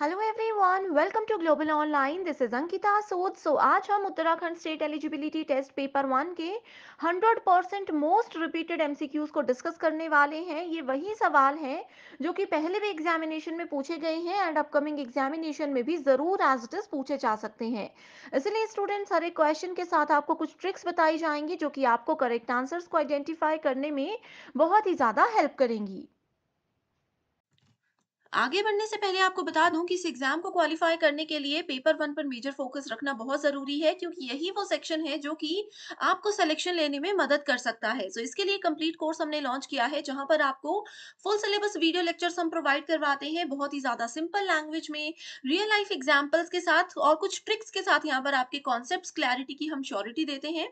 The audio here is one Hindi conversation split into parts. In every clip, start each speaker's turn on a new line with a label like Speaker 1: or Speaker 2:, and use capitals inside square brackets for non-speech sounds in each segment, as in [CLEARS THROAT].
Speaker 1: Hello everyone welcome to global online this is Ankita Sood so आज हम Uttarakhand state eligibility test paper one के 100 परसेंट मोस्ट रिपीटेड एमसीक्यूज को डिस्कस करने वाले हैं ये वही सवाल हैं जो कि पहले भी एग्जामिनेशन में पूछे गए हैं एंड अपकमिंग एग्जामिनेशन में भी ज़रूर एज इट इज़ पूछे जा सकते हैं इसलिए स्टूडेंट्स हर एक क्वेश्चन के साथ आपको कुछ ट्रिक्स बताई जाएंगी जो कि आपको करेक्ट आंसर्स को आइडेंटिफाई करने में बहुत ही ज़्यादा हेल्प करेंगी आगे बढ़ने से पहले आपको बता दूं कि इस एग्जाम को क्वालिफाई करने के लिए पेपर वन पर मेजर फोकस रखना बहुत जरूरी है क्योंकि यही वो सेक्शन है जो कि आपको सिलेक्शन लेने में मदद कर सकता है सो so, इसके लिए कंप्लीट कोर्स हमने लॉन्च किया है जहां पर आपको फुल सिलेबस वीडियो लेक्चर्स हम प्रोवाइड करवाते हैं बहुत ही ज्यादा सिंपल लैंग्वेज में रियल लाइफ एग्जाम्पल्स के साथ और कुछ ट्रिक्स के साथ यहाँ पर आपके कॉन्सेप्ट क्लैरिटी की हम श्योरिटी देते हैं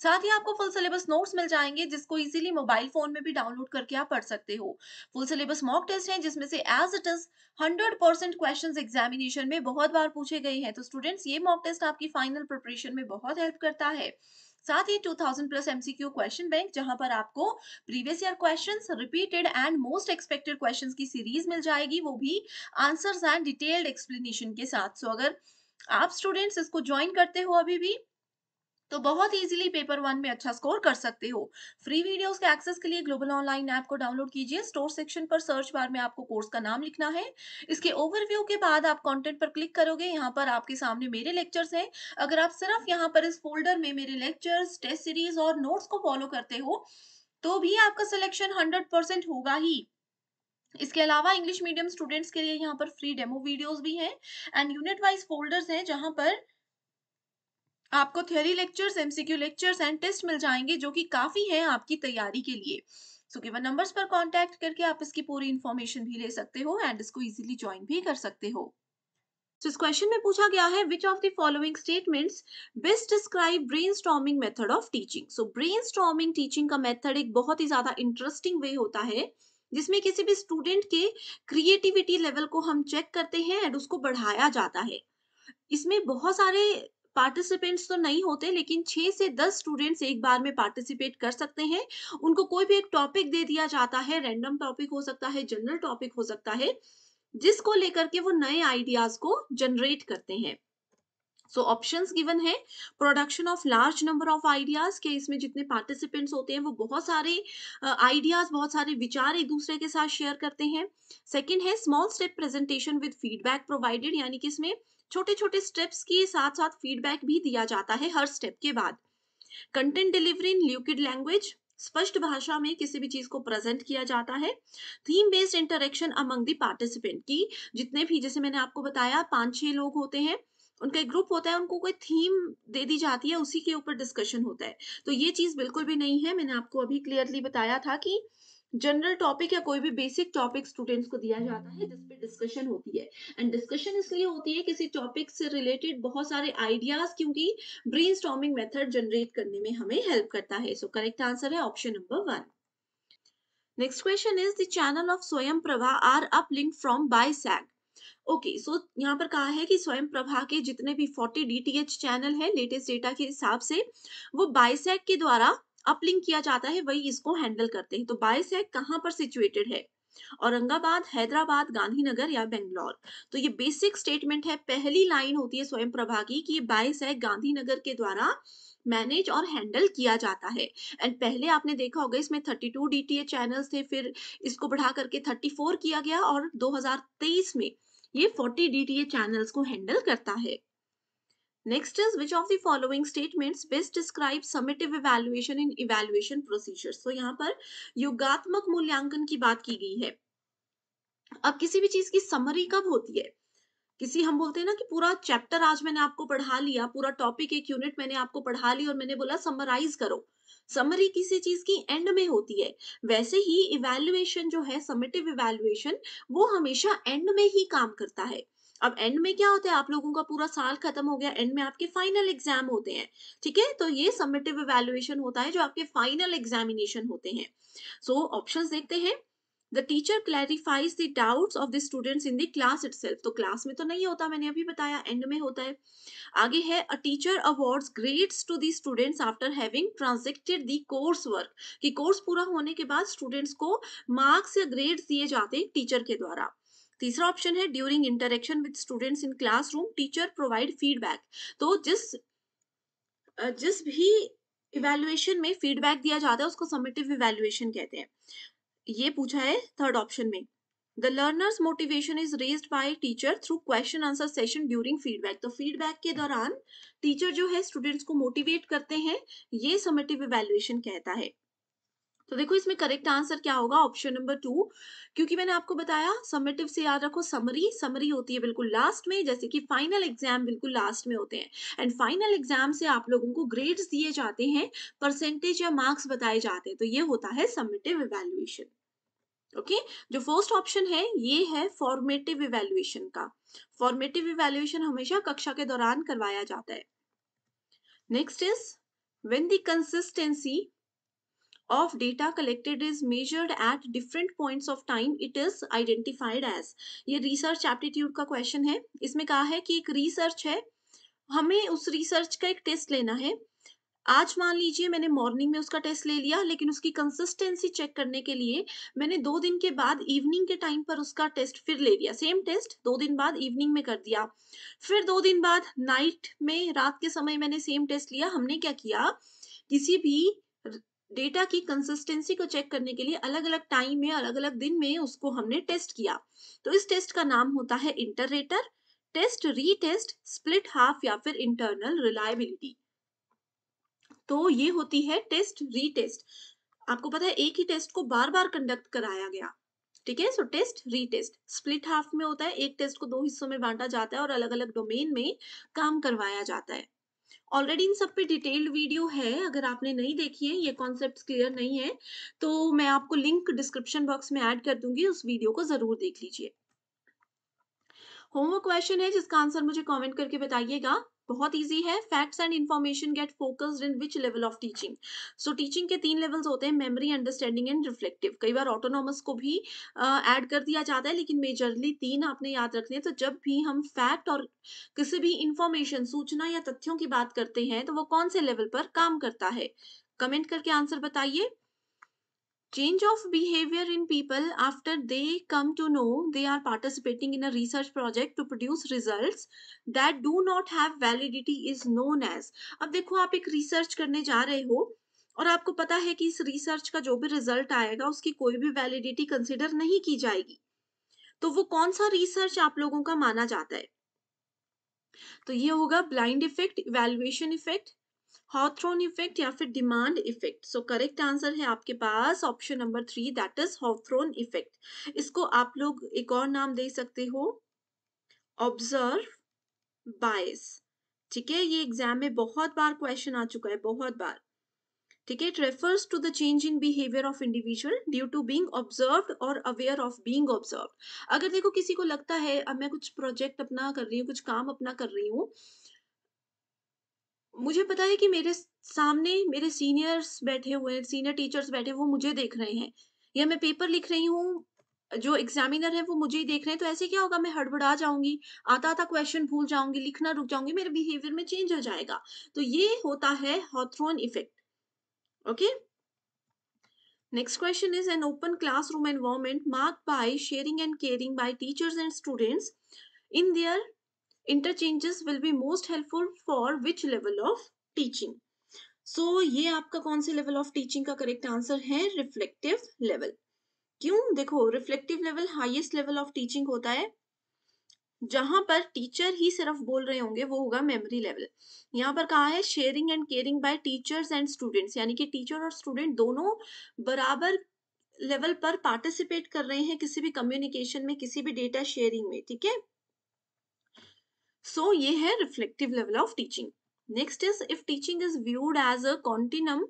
Speaker 1: साथ ही आपको फुल सिलेबस नोट्स मिल जाएंगे जिसको इजीली मोबाइल फोन में भी डाउनलोड करके आप पढ़ सकते हो फुल सिलेबस मॉक टेस्ट है जिसमें से as it is hundred percent question examination में बहुत बार पूछे गए हैं तो स्टूडेंट्स ये मॉक टेस्ट आपकी फाइनल प्रिपरेशन में बहुत हेल्प करता है साथ ही 2000 प्लस एमसीक्यू क्वेश्चन बैंक जहां पर आपको previous year questions repeated and most expected questions की सीरीज मिल जाएगी वो भी आंसर्स एंड डिटेल्ड एक्सप्लेनेशन के साथ सो so, अगर आप स्टूडेंट्स इसको ज्वाइन करते हो अभी भी तो बहुत इजीली पेपर वन में अच्छा स्कोर कर सकते हो फ्री वीडियोस के एक्सेस के लिए ग्लोबल ऑनलाइन ऐप को डाउनलोड कीजिए स्टोर सेक्शन पर सर्च बार में आपको कोर्स का नाम लिखना है इसके ओवरव्यू के बाद आप कॉन्टेंट पर क्लिक करोगे यहाँ पर आपके सामने मेरे लेक्चर्स हैं अगर आप सिर्फ यहाँ पर इस फोल्डर में मेरे लेक्चर्स टेस्ट सीरीज और नोट्स को फॉलो करते हो तो भी आपका सिलेक्शन हंड्रेड होगा ही इसके अलावा इंग्लिश मीडियम स्टूडेंट्स के लिए यहाँ पर फ्री डेमो वीडियोस भी हैं एंड यूनिट वाइज फोल्डर्स हैं जहाँ पर आपको theory lectures MCQ lectures and test मिल जाएंगे जो कि काफ़ी हैं आपकी तैयारी के लिए सो गिवन नंबर्स पर कांटेक्ट करके आप इसकी पूरी इन्फॉर्मेशन भी ले सकते हो एंड इसको इजीली ज्वाइन भी कर सकते हो तो इस क्वेश्चन में पूछा गया है which of the following statements best describe brain method of teaching so brain teaching का मेथड एक बहुत ही ज्यादा इंटरेस्टिंग वे होता है जिसमें किसी भी स्टूडेंट के क्रिएटिविटी लेवल को हम चेक करते हैं एंड उसको बढ़ाया जाता है इसमें बहुत सारे पार्टिसिपेंट्स तो नहीं होते लेकिन छः से दस स्टूडेंट्स एक बार में पार्टिसिपेट कर सकते हैं उनको कोई भी एक टॉपिक दे दिया जाता है रैंडम टॉपिक हो सकता है जनरल टॉपिक हो सकता है जिसको लेकर के वो नए आइडियाज को जनरेट करते हैं सो ऑप्शंस गिवन है production of large number of ideas के इसमें जितने पार्टिसिपेंट्स होते हैं वो बहुत सारे आइडियाज uh, बहुत सारे विचार एक दूसरे के साथ शेयर करते हैं सेकंड है small step presentation with feedback provided यानी कि इसमें छोटे छोटे स्टेप्स के साथ साथ फीडबैक भी दिया जाता है हर स्टेप के बाद content delivery in lucid language स्पष्ट भाषा में किसी भी चीज को प्रेजेंट किया जाता है theme based interaction among the participant की जितने भी जैसे मैंने आपको बताया पांच छह लोग होते हैं उनका एक ग्रुप होता है उनको कोई थीम दे दी जाती है उसी के ऊपर डिस्कशन होता है तो ये चीज बिल्कुल भी नहीं है मैंने आपको अभी क्लियरली बताया था कि जनरल टॉपिक या कोई भी बेसिक टॉपिक स्टूडेंट्स को दिया जाता है जिसपे डिस्कशन होती है एंड डिस्कशन इसलिए होती है किसी टॉपिक से रिलेटेड बहुत सारे आइडियाज क्योंकि ब्रेन स्टॉमिंग मेथड जनरेट करने में हमें हेल्प करता है सो करेक्ट आंसर है option number one next question is the channel of Swayam Prabha are uplink from BISAG okay okay, so so यहाँ पर कहा है कि स्वयं प्रभा के जितने भी 40 डीटीएच चैनल है लेटेस्ट डेटा के हिसाब से वो बाइसैक के द्वारा अपलिंक किया जाता है वही इसको हैंडल करते हैं तो बायस है कहाँ पर सिचुएटेड है औरंगाबाद हैदराबाद गांधीनगर या बेंगलोर तो ये बेसिक स्टेटमेंट है पहली लाइन होती है स्वयं प्रभा की कि ये है गांधीनगर के द्वारा मैनेज और हैंडल किया जाता है एंड पहले आपने देखा होगा इसमें 32 डीटीए चैनल्स थे फिर इसको बढ़ा करके 34 किया गया और 2023 में ये 40 डीटीए चैनल्स को हैंडल करता है Next is which of the following statements best describes summative evaluation in evaluation procedures. So यहाँ पर योगात्मक मूल्यांकन की बात की गई है अब किसी भी चीज की समरी कब होती है किसी हम बोलते हैं ना कि पूरा चैप्टर आज मैंने आपको पढ़ा लिया पूरा टॉपिक एक यूनिट मैंने आपको पढ़ा ली और मैंने बोला समराइज करो समरी किसी चीज की एंड में होती है वैसे ही इवेल्युएशन जो है समेटिव इवेल्युएशन वो हमेशा एंड में ही काम करता है अब एंड में क्या होता है आप लोगों का पूरा साल खत्म हो गया एंड में आपके फाइनल एग्जाम होते हैं ठीक है तो ये सबमिटिव इवेल्युएशन होता है जो आपके फाइनल एग्जामिनेशन होते हैं सो so, ऑप्शन देखते हैं the teacher clarifies the doubts of the students in the class it तो क्लास में तो नहीं होता मैंने अभी बताया एंड में होता है आगे है a teacher awards grades to the students after having transacted the course work कि कोर्स पूरा होने के बाद स्टूडेंट्स को मार्क्स या ग्रेड्स दिए जाते हैं टीचर के द्वारा तीसरा ऑप्शन है during interaction with students in classroom teacher provide feedback तो जिस जिस भी इवेल्युएशन में फीडबैक दिया जाता है उसको समेटिव इवेल्युएशन कहते हैं ये पूछा है थर्ड ऑप्शन में the learners motivation is raised by teacher through question answer session during feedback तो फीडबैक के दौरान टीचर जो है स्टूडेंट्स को मोटिवेट करते हैं ये समेटिव इवेल्युएशन कहता है तो देखो इसमें करेक्ट आंसर क्या होगा ऑप्शन नंबर टू क्योंकि मैंने आपको बताया समेटिव से याद रखो समरी समरी होती है बिल्कुल लास्ट में जैसे कि फाइनल एग्जाम बिल्कुल लास्ट में होते हैं एंड फाइनल एग्जाम से आप लोगों को ग्रेड्स दिए जाते हैं परसेंटेज या मार्क्स बताए जाते हैं तो ये होता है समेटिव इवेल्युएशन ओके okay? जो फर्स्ट ऑप्शन है ये है फॉर्मेटिव इवेल्युएशन का फॉर्मेटिव इवेल्युएशन हमेशा कक्षा के दौरान करवाया जाता है next is when the consistency of data collected is measured at different points of time it is identified as ये research aptitude का question है इसमें कहा है कि एक research है हमें उस research का एक test लेना है आज मान लीजिए मैंने मॉर्निंग में उसका टेस्ट ले लिया लेकिन उसकी कंसिस्टेंसी चेक करने के लिए मैंने दो दिन के बाद इवनिंग के टाइम पर उसका टेस्ट फिर ले लिया सेम टेस्ट दो दिन बाद इवनिंग में कर दिया फिर दो दिन बाद नाइट में रात के समय मैंने सेम टेस्ट लिया हमने क्या किया किसी भी डेटा की कंसिस्टेंसी को चेक करने के लिए अलग अलग टाइम में अलग अलग दिन में उसको हमने टेस्ट किया तो इस टेस्ट का नाम होता है interrater test retest split half या फिर इंटरनल रिलायबिलिटी तो ये होती है टेस्ट रीटेस्ट आपको पता है एक ही टेस्ट को बार बार कंडक्ट कराया गया ठीक है so test retest split half में होता है एक टेस्ट को दो हिस्सों में बांटा जाता है और अलग अलग डोमेन में काम करवाया जाता है ऑलरेडी इन सब पे डिटेल्ड वीडियो है अगर आपने नहीं देखी है ये कॉन्सेप्ट क्लियर नहीं है तो मैं आपको लिंक डिस्क्रिप्शन बॉक्स में ऐड कर दूंगी उस वीडियो को ज़रूर देख लीजिए होमवर्क क्वेश्चन है जिसका आंसर मुझे कमेंट करके बताइएगा बहुत इजी है facts and information get focused in which level of teaching so teaching के तीन लेवल्स होते हैं मेमोरी अंडरस्टैंडिंग एंड रिफ्लेक्टिव कई बार ऑटोनॉमस को भी ऐड uh, कर दिया जाता है लेकिन मेजरली तीन आपने याद रखने हैं तो जब भी हम फैक्ट और किसी भी इंफॉर्मेशन सूचना या तथ्यों की बात करते हैं तो वो कौन से लेवल पर काम करता है कमेंट करके आंसर बताइए change of behavior in people after they come to know they are participating in a research project to produce results that do not have validity is known as ab dekho aap ek research karne ja rahe ho और आपको पता है कि इस रिसर्च का जो भी रिजल्ट आएगा उसकी कोई भी वैलिडिटी कंसिडर नहीं की जाएगी तो वो कौन सा रिसर्च आप लोगों का माना जाता है तो ये होगा blind effect evaluation effect Hawthorne effect या फिर demand effect so correct answer है आपके पास option number three that is Hawthorne effect इसको आप लोग एक और नाम दे सकते हो ऑब्जर्व बायस ठीक है ये एग्जाम में बहुत बार क्वेश्चन आ चुका है बहुत बार ठीक है it refers to the change in behaviour of individual due to being observe और अवेयर ऑफ बींग ऑब्जर्व अगर देखो किसी को लगता है अब मैं कुछ प्रोजेक्ट अपना कर रही हूँ कुछ काम अपना कर रही हूँ मुझे पता है कि मेरे सामने मेरे सीनियर्स बैठे हुए हैं सीनियर टीचर्स बैठे वो मुझे देख रहे हैं या मैं पेपर लिख रही हूँ जो एग्जामिनर है वो मुझे ही देख रहे हैं तो ऐसे क्या होगा मैं हड़बड़ा जाऊंगी आता आता क्वेश्चन भूल जाऊंगी लिखना रुक जाऊंगी मेरे बिहेवियर में चेंज हो जाएगा तो ये होता है Hawthorne effect okay next question is an open classroom environment mark by sharing and caring by teachers and students in their interchanges will be most helpful for which level of teaching so ये आपका कौन से लेवल ऑफ टीचिंग का करेक्ट आंसर है रिफ्लेक्टिव लेवल क्यों देखो reflective level highest level of teaching होता है जहां पर टीचर ही सिर्फ बोल रहे होंगे वो होगा मेमोरी लेवल यहाँ पर कहा है sharing and caring by teachers and students यानी कि टीचर और स्टूडेंट दोनों बराबर लेवल पर पार्टिसिपेट कर रहे हैं किसी भी कम्युनिकेशन में किसी भी डेटा शेयरिंग में ठीक है सो ये है reflective level of teaching next is if teaching is viewed as a continuum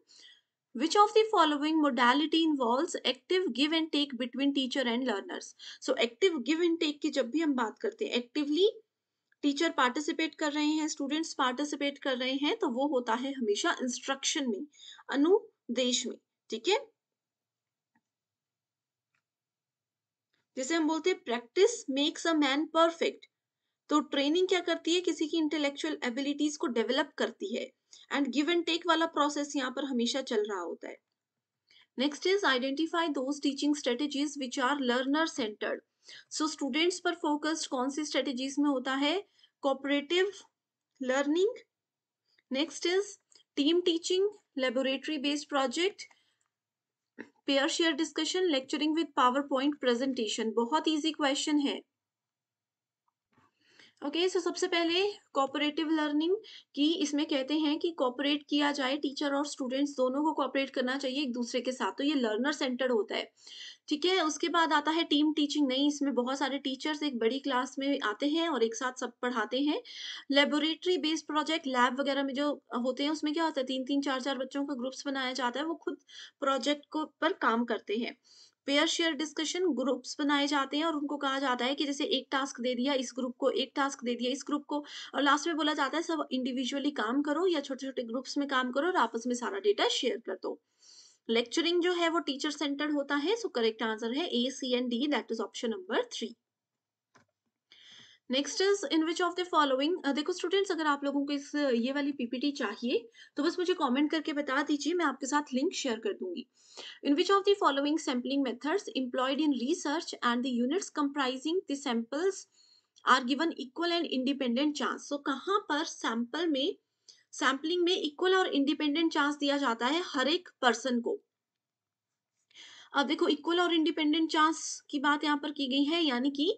Speaker 1: which of the following modality involves active give and take between teacher and learners so active give and take की जब भी हम बात करते हैं actively teacher participate कर रहे हैं students participate कर रहे हैं तो वो होता है हमेशा instruction में अनुदेश में ठीक है जैसे हम बोलते हैं practice makes a man perfect तो ट्रेनिंग क्या करती है किसी की इंटेलेक्चुअल एबिलिटीज को डेवलप करती है एंड गिव एंड टेक वाला प्रोसेस यहाँ पर हमेशा चल रहा होता है next is identify those teaching strategies which are learner centred so students पर फोकस्ड कौन सी स्ट्रेटेजीज में होता है cooperative learning next is team teaching laboratory based project pair share discussion lecturing with power point presentation बहुत इजी क्वेश्चन है ओके okay, सो so सबसे पहले कॉपरेटिव लर्निंग की इसमें कहते हैं कि कॉपरेट किया जाए टीचर और स्टूडेंट्स दोनों को कॉपरेट करना चाहिए एक दूसरे के साथ तो ये लर्नर सेंटर्ड होता है ठीक है उसके बाद आता है टीम टीचिंग नहीं इसमें बहुत सारे टीचर्स एक बड़ी क्लास में आते हैं और एक साथ सब पढ़ाते हैं लेबोरेटरी बेस्ड प्रोजेक्ट लैब वगैरह में जो होते हैं उसमें क्या होता है तीन तीन चार चार बच्चों का ग्रुप्स बनाया जाता है वो खुद प्रोजेक्ट को पर काम करते हैं पेयर शेयर डिस्कशन ग्रुप्स बनाए जाते हैं और उनको कहा जाता है कि जैसे एक टास्क दे दिया इस ग्रुप को एक टास्क दे दिया इस ग्रुप को और लास्ट में बोला जाता है सब इंडिविजुअली काम करो या छोटे छोटे ग्रुप्स में काम करो और आपस में सारा डेटा शेयर कर दो लेक्चरिंग जो है वो टीचर सेंटर्ड होता है सो करेक्ट आंसर है A C and D that is option number three next is in which of the following देखो स्टूडेंट्स अगर आप लोगों को इस ये वाली पीपीटी चाहिए तो बस मुझे कमेंट करके बता दीजिए मैं आपके साथ लिंक शेयर कर दूंगी in which of the following sampling methods employed in research and the units comprising the samples are given equal and independent chance so कहाँ पर सैंपल में सैम्पलिंग में इक्वल और इंडिपेंडेंट चांस दिया जाता है हर एक पर्सन को अब देखो इक्वल और इंडिपेंडेंट चांस की बात यहाँ पर की गई है यानी कि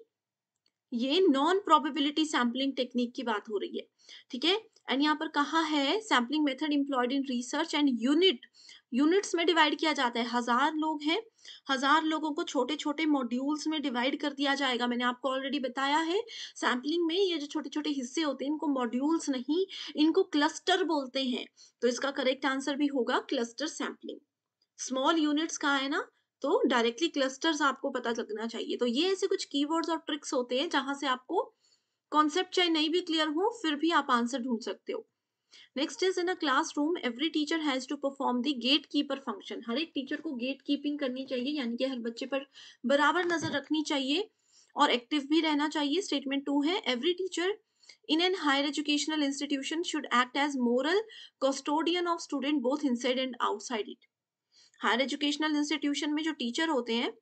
Speaker 1: ये नॉन प्रोबेबिलिटी सैम्पलिंग टेक्निक की बात हो रही है ठीक है एंड यहाँ पर कहा है sampling method employed in research and unit units में डिवाइड किया जाता है हजार लोग हैं हजार लोगों को छोटे छोटे मॉड्यूल्स में डिवाइड कर दिया जाएगा मैंने आपको ऑलरेडी बताया है सैम्पलिंग में ये जो छोटे छोटे हिस्से होते हैं इनको मॉड्यूल्स नहीं इनको क्लस्टर बोलते हैं तो इसका करेक्ट आंसर भी होगा क्लस्टर सैम्पलिंग स्मॉल यूनिट्स का है ना तो डायरेक्टली क्लस्टर्स आपको पता लगना चाहिए तो ये ऐसे कुछ कीवर्ड्स और ट्रिक्स होते हैं जहां से आपको कॉन्सेप्ट चाहे नहीं भी क्लियर हो फिर भी आप आंसर ढूंढ सकते हो next is in a room every teacher has to perform the gate keeper function हर एक टीचर को गेट कीपिंग करनी चाहिए यानी कि हर बच्चे पर बराबर नजर रखनी चाहिए और एक्टिव भी रहना चाहिए स्टेटमेंट टू है every teacher in an higher educational institution should act as moral custodian of student both inside and outside it higher educational institution में जो टीचर होते हैं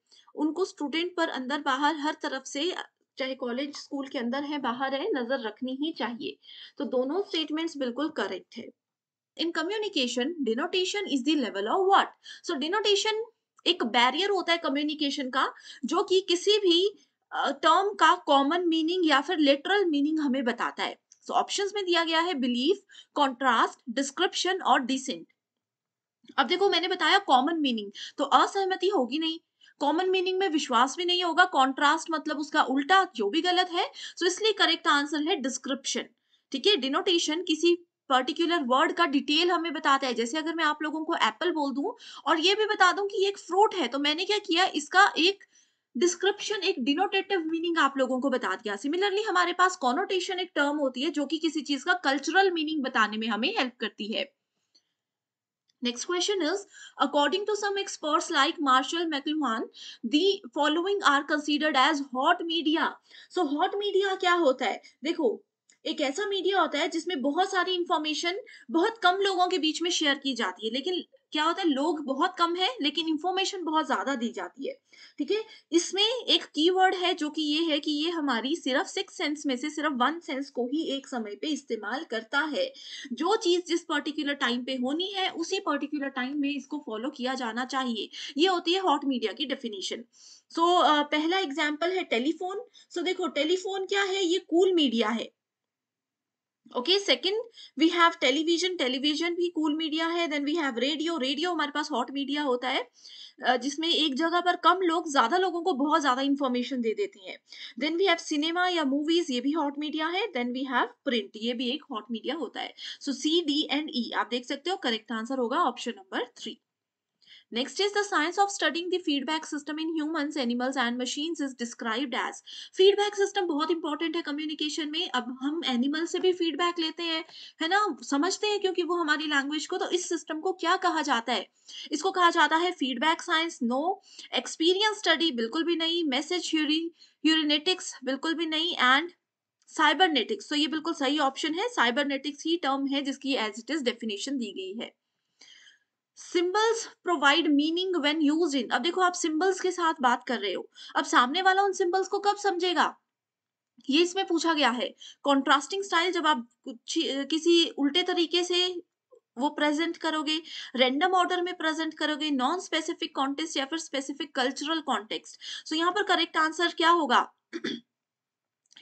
Speaker 1: उनको स्टूडेंट पर अंदर बाहर हर तरफ से चाहे कॉलेज स्कूल के अंदर है बाहर है नजर रखनी ही चाहिए तो दोनों स्टेटमेंट्स बिल्कुल करेक्ट है in communication denotation is the level of what so denotation एक बैरियर होता है कम्युनिकेशन का जो कि किसी भी टर्म uh, का कॉमन मीनिंग या फिर लिटरल मीनिंग हमें बताता है सो so, ऑप्शंस में दिया गया है बिलीफ कॉन्ट्रास्ट डिस्क्रिप्शन और डिसेंट अब देखो मैंने बताया कॉमन मीनिंग तो असहमति होगी नहीं कॉमन मीनिंग में विश्वास भी नहीं होगा कॉन्ट्रास्ट मतलब उसका उल्टा जो भी गलत है सो इसलिए करेक्ट आंसर है डिस्क्रिप्शन ठीक है डिनोटेशन किसी पर्टिकुलर वर्ड का डिटेल हमें बताता है जैसे अगर मैं आप लोगों को एप्पल बोल दूं और ये भी बता दूं कि ये एक फ्रूट है तो मैंने क्या किया इसका एक डिस्क्रिप्शन एक डिनोटेटिव मीनिंग आप लोगों को बता दिया सिमिलरली हमारे पास कॉनोटेशन एक टर्म होती है जो कि किसी चीज का कल्चरल मीनिंग बताने में हमें हेल्प करती है Next question is, according to some experts like Marshall McLuhan, the following are considered as hot media. So hot media क्या होता है? देखो एक ऐसा मीडिया होता है जिसमें बहुत सारी इंफॉर्मेशन बहुत कम लोगों के बीच में शेयर की जाती है लेकिन क्या होता है लोग बहुत कम है लेकिन इंफॉर्मेशन बहुत ज्यादा दी जाती है ठीक है इसमें एक कीवर्ड है जो कि ये है कि ये हमारी सिर्फ सिक्स सेंस में से सिर्फ वन सेंस को ही एक समय पे इस्तेमाल करता है जो चीज जिस पर्टिकुलर टाइम पे होनी है उसी पर्टिकुलर टाइम में इसको फॉलो किया जाना चाहिए ये होती है हॉट मीडिया की डेफिनेशन सो so, uh, पहला एग्जाम्पल है टेलीफोन सो so, देखो टेलीफोन क्या है ये कूल cool मीडिया है okay second we have television television भी कूल मीडिया है then we have radio radio हमारे पास हॉट मीडिया होता है जिसमें एक जगह पर कम लोग ज्यादा लोगों को बहुत ज्यादा इंफॉर्मेशन दे देते हैं देन वी हैव सिनेमा या मूवीज ये भी हॉट मीडिया है देन वी हैव प्रिंट ये भी एक हॉट मीडिया होता है सो सी डी एंड ई आप देख सकते हो करेक्ट आंसर होगा option number three Next is the science of studying the feedback system in humans, animals and machines is described as feedback system बहुत इंपॉर्टेंट है कम्युनिकेशन में अब हम एनिमल से भी फीडबैक लेते हैं है ना समझते हैं क्योंकि वो हमारी लैंग्वेज को तो इस सिस्टम को क्या कहा जाता है इसको कहा जाता है feedback science no experience study बिल्कुल भी नहीं मैसेज यूरिनेटिक्स बिल्कुल भी नहीं एंड साइबरनेटिक्स तो ये बिल्कुल सही ऑप्शन है साइबरनेटिक्स ही टर्म है जिसकी एज इट इज डेफिनेशन दी गई है symbols provide meaning when use in अब देखो आप सिंबल्स के साथ बात कर रहे हो अब सामने वाला उन सिंबल्स को कब समझेगा ये इसमें पूछा गया है कॉन्ट्रास्टिंग स्टाइल जब आप कुछ किसी उल्टे तरीके से वो प्रेजेंट करोगे रैंडम ऑर्डर में प्रेजेंट करोगे नॉन स्पेसिफिक कॉन्टेक्स्ट या फिर स्पेसिफिक कल्चरल कॉन्टेक्स्ट सो यहाँ पर करेक्ट आंसर क्या होगा [CLEARS THROAT]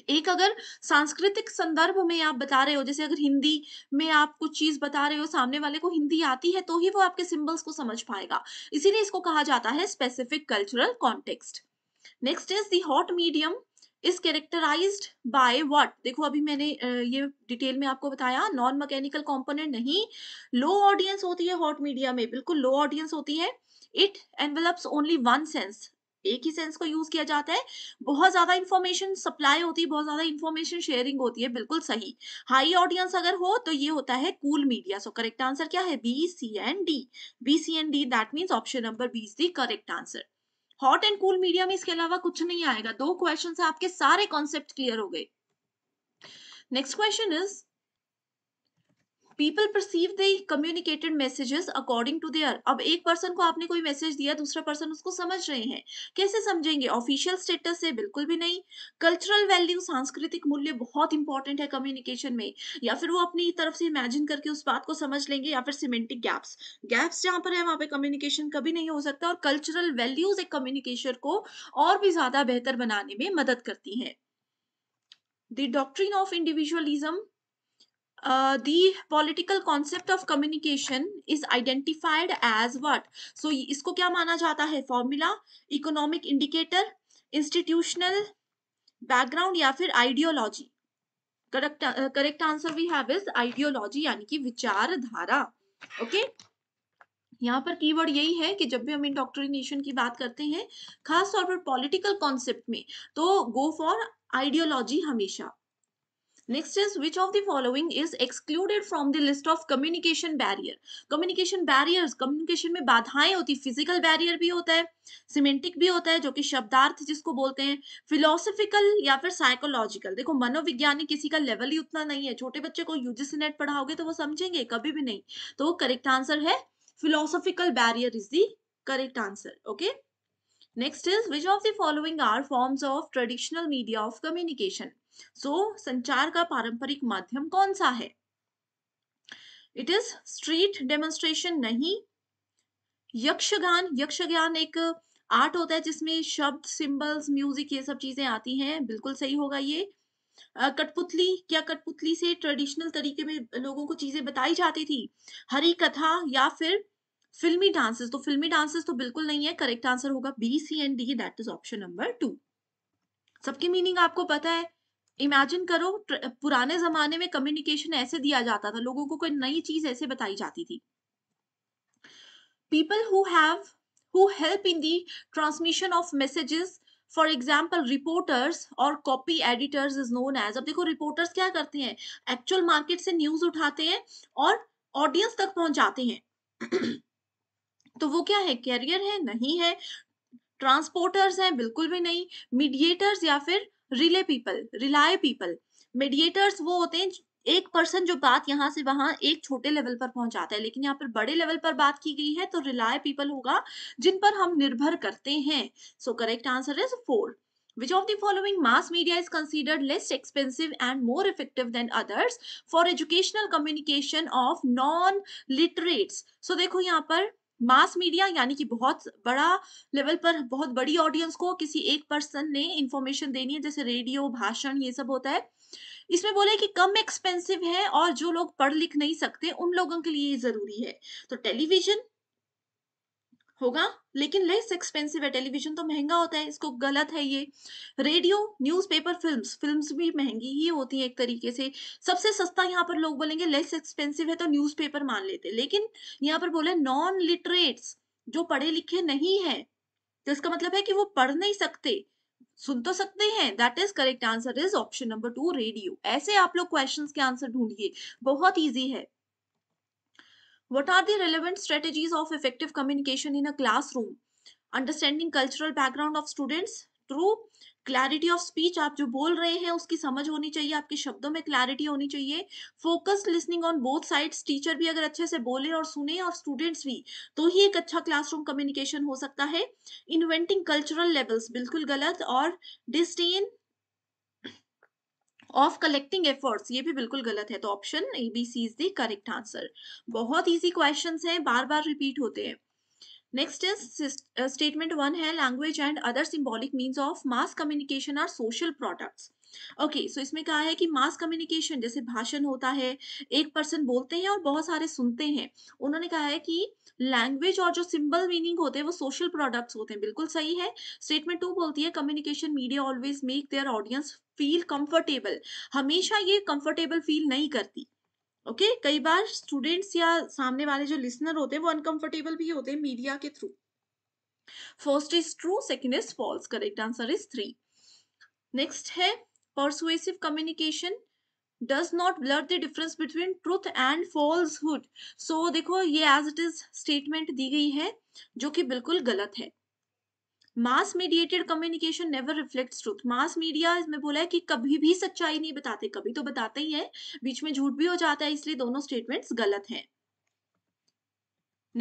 Speaker 1: एक अगर सांस्कृतिक संदर्भ में आप बता रहे हो जैसे अगर हिंदी में आप कुछ चीज बता रहे हो सामने वाले को हिंदी आती है तो ही वो आपके सिंबल्स को समझ पाएगा इसीलिए इसको कहा जाता है specific cultural context next is the hot medium is characterize by what देखो अभी मैंने ये डिटेल में आपको बताया नॉन मैकेनिकल कंपोनेंट नहीं लो ऑडियंस होती है हॉट मीडिया में बिल्कुल लो ऑडियंस होती है it envelops only one sense एक ही सेंस को यूज किया जाता है बहुत ज्यादा इंफॉर्मेशन सप्लाई होती है बहुत ज्यादा इंफॉर्मेशन शेयरिंग होती है बिल्कुल सही हाई ऑडियंस अगर हो तो ये होता है cool media so correct answer क्या है B C and D B C and D that mean option number B is the correct answer hot and cool media में इसके अलावा कुछ नहीं आएगा दो क्वेश्चन आपके सारे कॉन्सेप्ट क्लियर हो गए next question is people perceive the communicated messages according to their अब एक पर्सन को आपने कोई मैसेज दिया दूसरा पर्सन उसको समझ रहे हैं कैसे समझेंगे ऑफिशियल स्टेटस से बिल्कुल भी नहीं कल्चरल वैल्यू सांस्कृतिक मूल्य बहुत इंपॉर्टेंट है कम्युनिकेशन में या फिर वो अपनी तरफ से इमेजिन करके उस बात को समझ लेंगे या फिर सिमेंटिक गैप्स गैप्स जहां पर है वहां पर कम्युनिकेशन कभी नहीं हो सकता और कल्चरल वैल्यूज एक कम्युनिकेशन को और भी ज्यादा बेहतर बनाने में मदद करती है the doctrine of individualism the political concept of communication is identified as what so इसको क्या माना जाता है formula economic indicator institutional background या फिर ideology correct correct answer we have is ideology यानी कि विचारधारा ओके okay? यहाँ पर कीवर्ड यही है कि जब भी हम इंडोक्ट्रिनेशन की बात करते हैं खास तौर पर पॉलिटिकल कॉन्सेप्ट में तो गो फॉर आइडियोलॉजी हमेशा next is which of the following is excluded from the list of communication barrier communication barrier communication में बाधाएं होती फिजिकल बैरियर भी होता है सिमेंटिक भी होता है जो कि शब्दार्थ जिसको बोलते हैं फिलोसफिकल या फिर साइकोलॉजिकल देखो मनोविज्ञानिक किसी का लेवल ही उतना नहीं है छोटे बच्चे को यूजीसी नेट पढ़ाओगे तो वो समझेंगे कभी भी नहीं तो करेक्ट आंसर है philosophical barrier is the correct answer okay next is which of the following are forms of traditional media of communication so so, संचार का पारंपरिक माध्यम कौन सा है इट इज स्ट्रीट डेमोन्स्ट्रेशन नहीं यक्षगान यक्षगान एक आर्ट होता है जिसमें शब्द सिंबल्स म्यूजिक ये सब चीजें आती हैं बिल्कुल सही होगा ये कठपुतली क्या कठपुतली से ट्रेडिशनल तरीके में लोगों को चीजें बताई जाती थी हरी कथा या फिर फिल्मी डांसेस तो फिल्मी डांसेस तो बिल्कुल नहीं है करेक्ट आंसर होगा B C and D that is option number two सबकी मीनिंग आपको पता है इमेजिन करो पुराने जमाने में कम्युनिकेशन ऐसे दिया जाता था लोगों को कोई नई चीज ऐसे बताई जाती थी people who have who help in the transmission of messages for example reporters और copy editors is known as अब देखो रिपोर्टर्स क्या करते हैं एक्चुअल मार्केट से न्यूज उठाते हैं और ऑडियंस तक पहुंचाते हैं तो वो क्या है कैरियर है नहीं है ट्रांसपोर्टर्स हैं बिल्कुल भी नहीं मीडिएटर्स या फिर relay people rely people mediators वो होते हैं एक पर्सन जो बात यहाँ से वहां एक छोटे लेवल पर पहुंचाता है लेकिन यहाँ पर बड़े लेवल पर बात की गई है तो रिलाय पीपल होगा जिन पर हम निर्भर करते हैं so correct answer is four Which of the following mass media is considered less expensive and more effective than others for educational communication of non-literates? So देखो यहाँ पर मास मीडिया यानी कि बहुत बड़ा लेवल पर बहुत बड़ी ऑडियंस को किसी एक पर्सन ने इंफॉर्मेशन देनी है जैसे रेडियो भाषण ये सब होता है इसमें बोले कि कम एक्सपेंसिव है और जो लोग पढ़ लिख नहीं सकते उन लोगों के लिए ये जरूरी है तो टेलीविजन होगा लेकिन लेस एक्सपेंसिव है टेलीविजन तो महंगा होता है इसको गलत है ये रेडियो न्यूज़पेपर फिल्म्स फिल्म्स भी महंगी ही होती है एक तरीके से सबसे सस्ता यहाँ पर लोग बोलेंगे लेस एक्सपेंसिव है तो न्यूज़पेपर मान लेते लेकिन यहाँ पर बोले नॉन लिटरेट्स जो पढ़े लिखे नहीं है तो इसका मतलब है कि वो पढ़ नहीं सकते सुन तो सकते हैं that is correct answer is option number two radio ऐसे आप लोग क्वेश्चन के आंसर ढूंढिए बहुत ईजी है What are the relevant strategies of effective communication in a classroom? Understanding cultural background of students through clarity of speech आप जो बोल रहे हैं उसकी समझ होनी चाहिए आपके शब्दों में क्लैरिटी होनी चाहिए focused listening on both sides teacher भी अगर अच्छे से बोले और सुने और स्टूडेंट्स भी तो ही एक अच्छा क्लासरूम कम्युनिकेशन हो सकता है इन्वेंटिंग कल्चरल लेवल्स बिल्कुल गलत और डिस्टेन ऑफ कलेक्टिंग एफर्ट्स ये भी बिल्कुल गलत है तो option A B C is the correct answer बहुत ईजी क्वेश्चन हैं बार बार रिपीट होते हैं नेक्स्ट इज स्टेटमेंट वन है language and other symbolic means of mass communication are social products okay so इसमें कहा है कि मास कम्युनिकेशन जैसे भाषण होता है एक पर्सन बोलते हैं और बहुत सारे सुनते हैं उन्होंने कहा है कि लैंग्वेज और जो सिंबल मीनिंग होते हैं वो सोशल प्रोडक्ट्स होते हैं बिल्कुल सही है स्टेटमेंट टू बोलती है communication media always make their audience feel comfortable हमेशा ये कंफर्टेबल फील नहीं करती ओके okay? कई बार स्टूडेंट्स या सामने वाले जो लिसनर होते हैं वो अनकंफर्टेबल भी होते हैं मीडिया के through first is true second is false correct answer is three next है persuasive communication does not blur the difference between truth and falsehood so देखो ये एज इट इज स्टेटमेंट दी गई है जो कि बिल्कुल गलत है mass mediated communication never reflect truth mass media इसमें बोला है कि कभी भी सच्चाई नहीं बताते कभी तो बताते ही है बीच में झूठ भी हो जाता है इसलिए दोनों स्टेटमेंट्स गलत हैं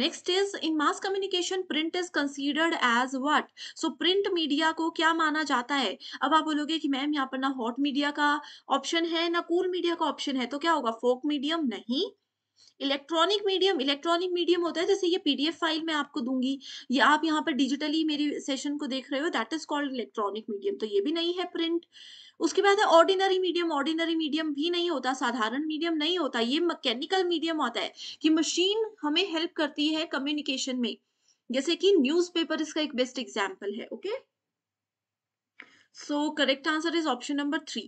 Speaker 1: next is in mass communication print is considered as what so print media को क्या माना जाता है अब आप बोलोगे कि मैम यहाँ पर ना हॉट मीडिया का ऑप्शन है ना कूल मीडिया का ऑप्शन है तो क्या होगा फोक मीडियम नहीं इलेक्ट्रॉनिक मीडियम इलेक्ट्रॉनिक मीडियम होता है जैसे ये पीडीएफ फाइल मैं आपको दूंगी या आप यहाँ पर डिजिटली मेरी सेशन को देख रहे हो that is called electronic medium तो ये भी नहीं है प्रिंट उसके बाद है ऑर्डिनरी मीडियम ऑर्डिनरी मीडियम भी नहीं होता साधारण मीडियम नहीं होता ये मैकेनिकल मीडियम होता है कि मशीन हमें हेल्प करती है कम्युनिकेशन में जैसे कि न्यूज़पेपर इसका एक बेस्ट एग्जाम्पल है okay okay? So correct answer is option number three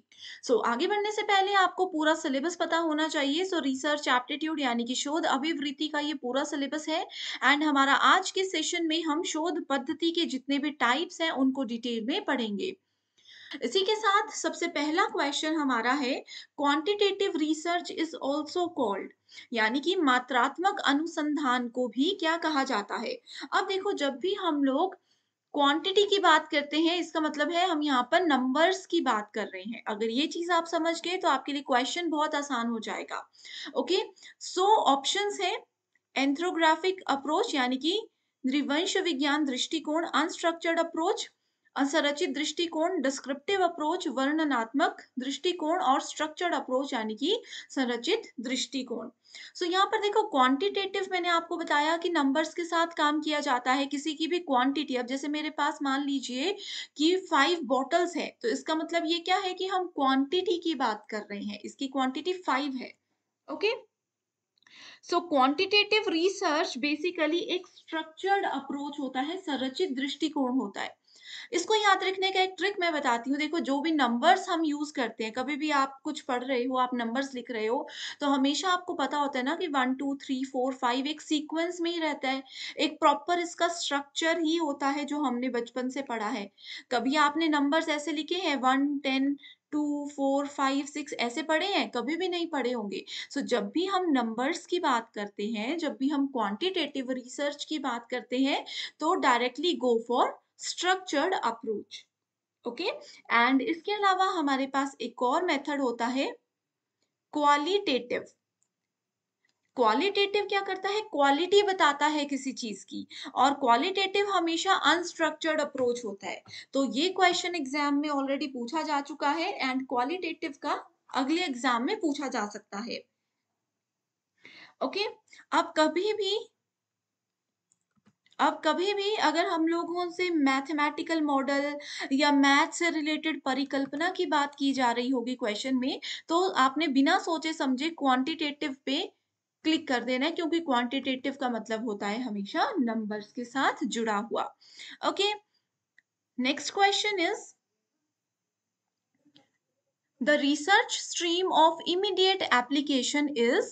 Speaker 1: so आगे बढ़ने से पहले आपको पूरा सिलेबस पता होना चाहिए सो रिसर्च एप्टीट्यूड यानी कि शोध अभिवृत्ति का ये पूरा सिलेबस है एंड हमारा आज के सेशन में हम शोध पद्धति के जितने भी टाइप्स हैं उनको डिटेल में पढ़ेंगे इसी के साथ सबसे पहला क्वेश्चन हमारा है quantitative research is also called यानी कि मात्रात्मक अनुसंधान को भी क्या कहा जाता है अब देखो जब भी हम लोग क्वांटिटी की बात करते हैं इसका मतलब है हम यहाँ पर नंबर्स की बात कर रहे हैं अगर ये चीज आप समझ गए तो आपके लिए क्वेश्चन बहुत आसान हो जाएगा ओके सो ऑप्शन है एंथ्रोग्राफिक अप्रोच यानी कि नृवंश विज्ञान दृष्टिकोण अनस्ट्रक्चर्ड अप्रोच असंरचित दृष्टिकोण डिस्क्रिप्टिव अप्रोच वर्णनात्मक दृष्टिकोण और स्ट्रक्चर्ड अप्रोच यानी कि संरचित दृष्टिकोण सो so, यहाँ पर देखो क्वांटिटेटिव मैंने आपको बताया कि नंबर्स के साथ काम किया जाता है किसी की भी क्वांटिटी अब जैसे मेरे पास मान लीजिए कि फाइव बॉटल्स है तो इसका मतलब ये क्या है कि हम क्वांटिटी की बात कर रहे हैं इसकी क्वांटिटी फाइव है okay so quantitative research basically एक स्ट्रक्चर्ड अप्रोच होता है संरचित दृष्टिकोण होता है इसको याद रखने का एक ट्रिक मैं बताती हूँ देखो जो भी नंबर्स हम यूज करते हैं कभी भी आप कुछ पढ़ रहे हो आप नंबर्स लिख रहे हो तो हमेशा आपको पता होता है ना कि one two three four five एक सीक्वेंस में ही रहता है एक प्रॉपर इसका स्ट्रक्चर ही होता है जो हमने बचपन से पढ़ा है कभी आपने नंबर्स ऐसे लिखे हैं one ten two four five six ऐसे पढ़े हैं कभी भी नहीं पढ़े होंगे सो so, जब भी हम नंबर्स की बात करते हैं जब भी हम क्वांटिटेटिव रिसर्च की बात करते हैं तो directly go for structured approach okay and इसके अलावा हमारे पास एक और मेथड होता है क्वालिटेटिव क्वालिटेटिव क्या करता है क्वालिटी बताता है किसी चीज की और क्वालिटेटिव हमेशा अनस्ट्रक्चर्ड अप्रोच होता है तो ये क्वेश्चन एग्जाम में ऑलरेडी पूछा जा चुका है एंड क्वालिटेटिव का अगले एग्जाम में पूछा जा सकता है ओके okay? अब कभी भी अब कभी भी अगर हम लोगों से मैथमेटिकल मॉडल या मैथ से रिलेटेड परिकल्पना की बात की जा रही होगी क्वेश्चन में तो आपने बिना सोचे समझे क्वांटिटेटिव पे क्लिक कर देना है क्योंकि क्वांटिटेटिव का मतलब होता है हमेशा नंबर्स के साथ जुड़ा हुआ okay next question is the research stream of immediate application is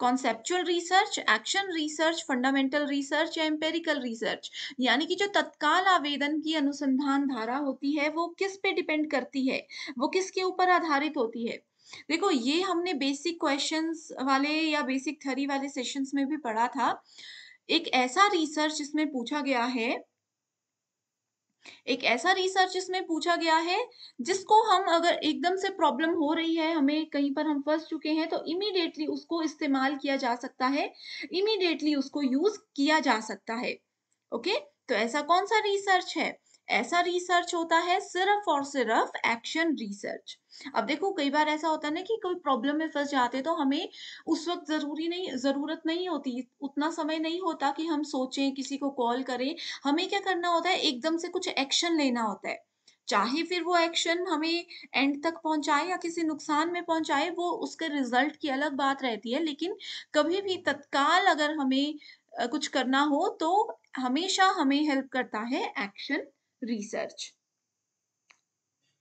Speaker 1: conceptual research action research fundamental research या एम्पेरिकल रिसर्च यानी कि जो तत्काल आवेदन की अनुसंधान धारा होती है वो किस पे डिपेंड करती है वो किसके ऊपर आधारित होती है देखो ये हमने बेसिक क्वेश्चंस वाले या बेसिक थरी वाले सेशंस में भी पढ़ा था एक ऐसा रिसर्च इसमें पूछा गया है एक ऐसा रिसर्च इसमें पूछा गया है जिसको हम अगर एकदम से प्रॉब्लम हो रही है हमें कहीं पर हम फंस चुके हैं तो इमीडिएटली उसको इस्तेमाल किया जा सकता है इमीडिएटली उसको यूज किया जा सकता है ओके okay? तो ऐसा कौन सा रिसर्च है ऐसा रिसर्च होता है सिर्फ और सिर्फ एक्शन रिसर्च अब देखो कई बार ऐसा होता है ना कि कोई प्रॉब्लम में फंस जाते तो हमें उस वक्त जरूरी नहीं जरूरत नहीं होती उतना समय नहीं होता कि हम सोचें किसी को कॉल करें हमें क्या करना होता है एकदम से कुछ एक्शन लेना होता है चाहे फिर वो एक्शन हमें एंड तक पहुंचाए या किसी नुकसान में पहुंचाए वो उसके रिजल्ट की अलग बात रहती है लेकिन कभी भी तत्काल अगर हमें कुछ करना हो तो हमेशा हमें हेल्प करता है एक्शन रिसर्च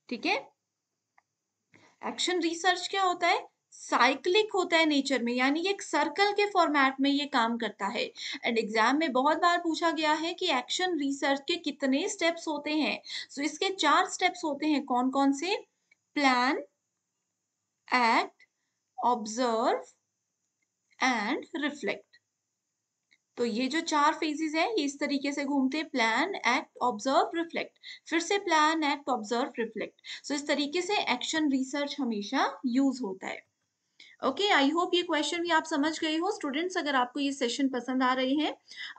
Speaker 1: ठीक है एक्शन रिसर्च क्या होता है साइक्लिक होता है नेचर में यानी एक सर्कल के फॉर्मेट में ये काम करता है एंड एग्जाम में बहुत बार पूछा गया है कि एक्शन रिसर्च के कितने स्टेप्स होते हैं सो so, इसके चार स्टेप्स होते हैं कौन कौन से plan act observe and reflect तो ये जो चार फेजेस है ये इस तरीके से घूमते हैं प्लान एक्ट ऑब्जर्व रिफ्लेक्ट फिर से plan act observe reflect so इस तरीके से एक्शन रिसर्च हमेशा यूज होता है ओके आई होप ये क्वेश्चन भी आप समझ गए हो स्टूडेंट्स अगर आपको ये सेशन पसंद आ रहे हैं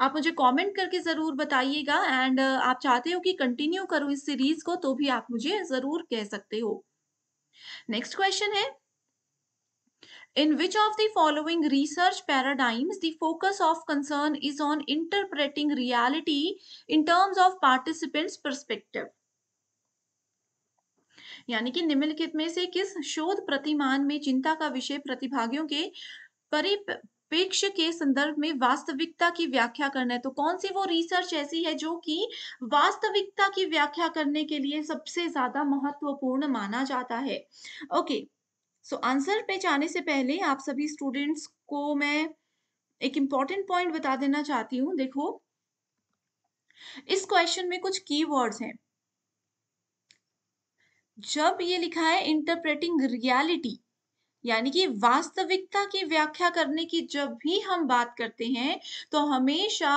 Speaker 1: आप मुझे कमेंट करके ज़रूर बताइएगा एंड आप चाहते हो कि कंटिन्यू करो इस सीरीज को तो भी आप मुझे ज़रूर कह सकते हो नेक्स्ट क्वेश्चन है In which of the following research paradigms the focus of concern is on interpreting reality in terms of participants' perspective? यानी कि निम्नलिखित में से किस शोध प्रतिमान में चिंता का विषय प्रतिभागियों के परिपेक्ष के संदर्भ में वास्तविकता की व्याख्या करना है तो कौन सी वो रिसर्च ऐसी है जो कि वास्तविकता की व्याख्या करने के लिए सबसे ज्यादा महत्वपूर्ण माना जाता है okay okay. So so, answer पे जाने से पहले आप सभी स्टूडेंट्स को मैं एक इम्पॉर्टेंट पॉइंट बता देना चाहती हूँ देखो इस क्वेश्चन में कुछ कीवर्ड्स हैं जब ये लिखा है इंटरप्रेटिंग रियलिटी यानी कि वास्तविकता की व्याख्या करने की जब भी हम बात करते हैं तो हमेशा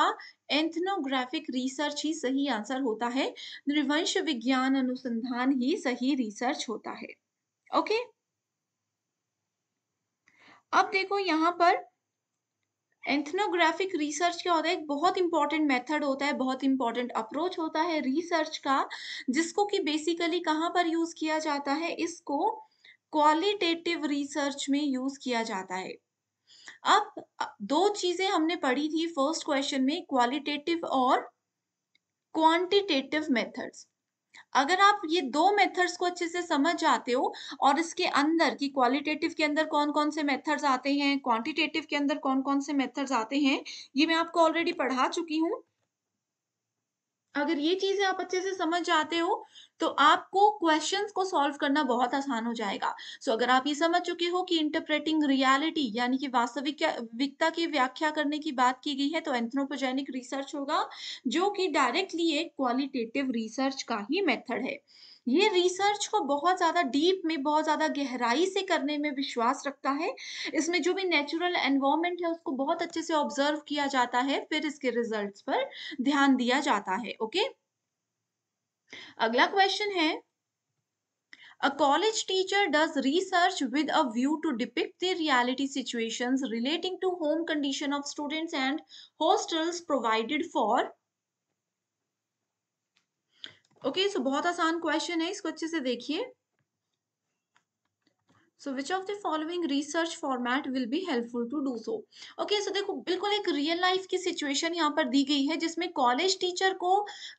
Speaker 1: एंथनोग्राफिक रिसर्च ही सही आंसर होता है नृवंश विज्ञान अनुसंधान ही सही रिसर्च होता है ओके okay? अब देखो यहाँ पर एंथनोग्राफिक रिसर्च क्या होता है एक बहुत इंपॉर्टेंट मेथड होता है बहुत इंपॉर्टेंट अप्रोच होता है रिसर्च का जिसको कि बेसिकली कहाँ पर यूज किया जाता है इसको क्वालिटेटिव रिसर्च में यूज किया जाता है अब दो चीजें हमने पढ़ी थी फर्स्ट क्वेश्चन में क्वालिटेटिव और क्वांटिटेटिव मेथड्स अगर आप ये दो मेथड्स को अच्छे से समझ जाते हो और इसके अंदर कि क्वालिटेटिव के अंदर कौन कौन से मेथड्स आते हैं क्वांटिटेटिव के अंदर कौन कौन से मेथड्स आते हैं ये मैं आपको ऑलरेडी पढ़ा चुकी हूँ अगर ये चीजें आप अच्छे से समझ जाते हो तो आपको क्वेश्चंस को सॉल्व करना बहुत आसान हो जाएगा सो so, अगर आप ये समझ चुके हो कि इंटरप्रेटिंग रियलिटी यानी कि वास्तविकता की व्याख्या करने की बात की गई है तो एंथ्रोपोजेनिक रिसर्च होगा जो कि डायरेक्टली एक क्वालिटेटिव रिसर्च का ही मेथड है ये रिसर्च को बहुत ज़्यादा डीप में बहुत ज़्यादा गहराई से करने में विश्वास रखता है इसमें जो भी नेचुरल एनवायरमेंट है उसको बहुत अच्छे से ऑब्जर्व किया जाता है फिर इसके रिजल्ट्स पर ध्यान दिया जाता है ओके अगला क्वेश्चन है A college teacher does research with a view to depict the reality situations relating to home condition of students and hostels provided for okay so बहुत आसान क्वेश्चन है इसको अच्छे से देखिए so which of the following research format will be helpful to do so okay so देखो बिल्कुल एक रियल लाइफ की सिचुएशन यहाँ पर दी गई है जिसमें कॉलेज टीचर को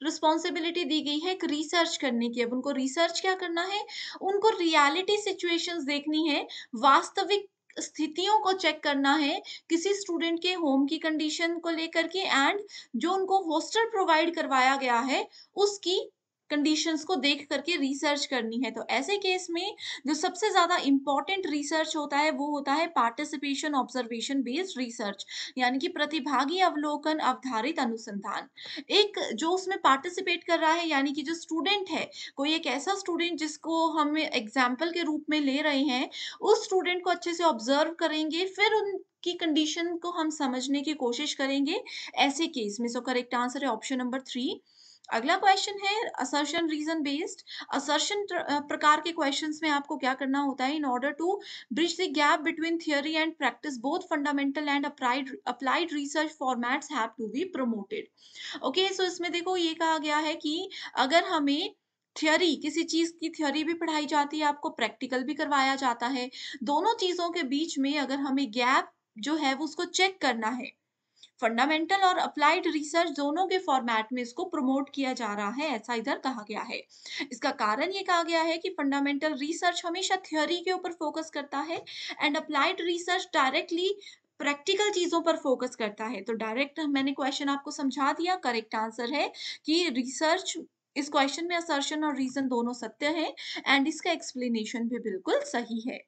Speaker 1: रिस्पॉन्सिबिलिटी दी गई है एक रिसर्च करने की अब उनको रिसर्च क्या करना है उनको रियालिटी सिचुएशन देखनी है वास्तविक स्थितियों को चेक करना है किसी स्टूडेंट के होम की कंडीशन को लेकर के एंड जो उनको होस्टल प्रोवाइड करवाया गया है उसकी कंडीशंस को देख करके रिसर्च करनी है तो ऐसे केस में जो सबसे ज़्यादा इंपॉर्टेंट रिसर्च होता है वो होता है पार्टिसिपेशन ऑब्जर्वेशन बेस्ड रिसर्च यानी कि प्रतिभागी अवलोकन अवधारित अनुसंधान एक जो उसमें पार्टिसिपेट कर रहा है यानी कि जो स्टूडेंट है कोई एक ऐसा स्टूडेंट जिसको हम एग्जाम्पल के रूप में ले रहे हैं उस स्टूडेंट को अच्छे से ऑब्जर्व करेंगे फिर उन की कंडीशन को हम समझने की कोशिश करेंगे ऐसे केस में सो करेक्ट आंसर है ऑप्शन नंबर थ्री अगला क्वेश्चन है असर्शन रीजन बेस्ड असर्शन प्रकार के क्वेश्चंस में आपको क्या करना होता है in order to bridge the gap between theory and practice both fundamental and applied applied research formats have to be promoted okay so इसमें देखो ये कहा गया है कि अगर हमें थियोरी किसी चीज़ की थियोरी भी पढ़ाई जाती है आपको प्रैक्टिकल भी करवाया जाता है दोनों चीज़ों के बीच में अगर हमें गैप जो है वो उसको चेक करना है फंडामेंटल और अप्लाइड रिसर्च दोनों के फॉर्मेट में इसको प्रमोट किया जा रहा है ऐसा इधर कहा गया है इसका कारण ये कहा गया है कि फंडामेंटल रिसर्च हमेशा थ्योरी के ऊपर फोकस करता है and applied research directly practical चीज़ों पर फोकस करता है तो डायरेक्ट मैंने क्वेश्चन आपको समझा दिया करेक्ट आंसर है कि रिसर्च इस क्वेश्चन में असर्शन और रीजन दोनों सत्य है एंड इसका एक्सप्लेनेशन भी बिल्कुल सही है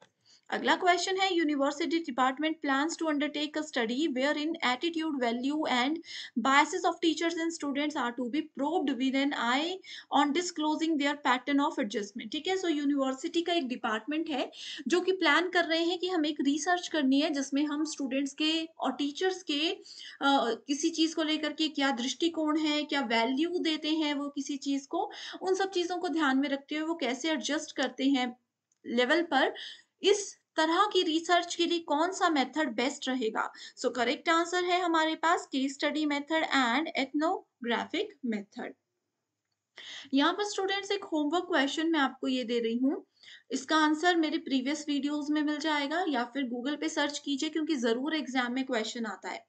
Speaker 1: अगला क्वेश्चन है university department plans to undertake a study where in attitude value and biases of teachers and students are to be proved with an eye on disclosing their pattern of adjustment ठीक है सो यूनिवर्सिटी का एक डिपार्टमेंट है जो कि प्लान कर रहे हैं कि हम एक रिसर्च करनी है जिसमें हम स्टूडेंट्स के और टीचर्स के आ, किसी चीज़ को लेकर के क्या दृष्टिकोण है क्या वैल्यू देते हैं वो किसी चीज़ को उन सब चीज़ों को ध्यान में रखते हुए वो कैसे एडजस्ट करते हैं लेवल पर इस तरह की रिसर्च के लिए कौन सा मेथड बेस्ट रहेगा सो करेक्ट आंसर है हमारे पास case study method and ethnographic method यहाँ पर स्टूडेंट्स एक होमवर्क क्वेश्चन मैं आपको ये दे रही हूँ इसका आंसर मेरे प्रीवियस वीडियोस में मिल जाएगा या फिर गूगल पे सर्च कीजिए क्योंकि जरूर एग्जाम में क्वेश्चन आता है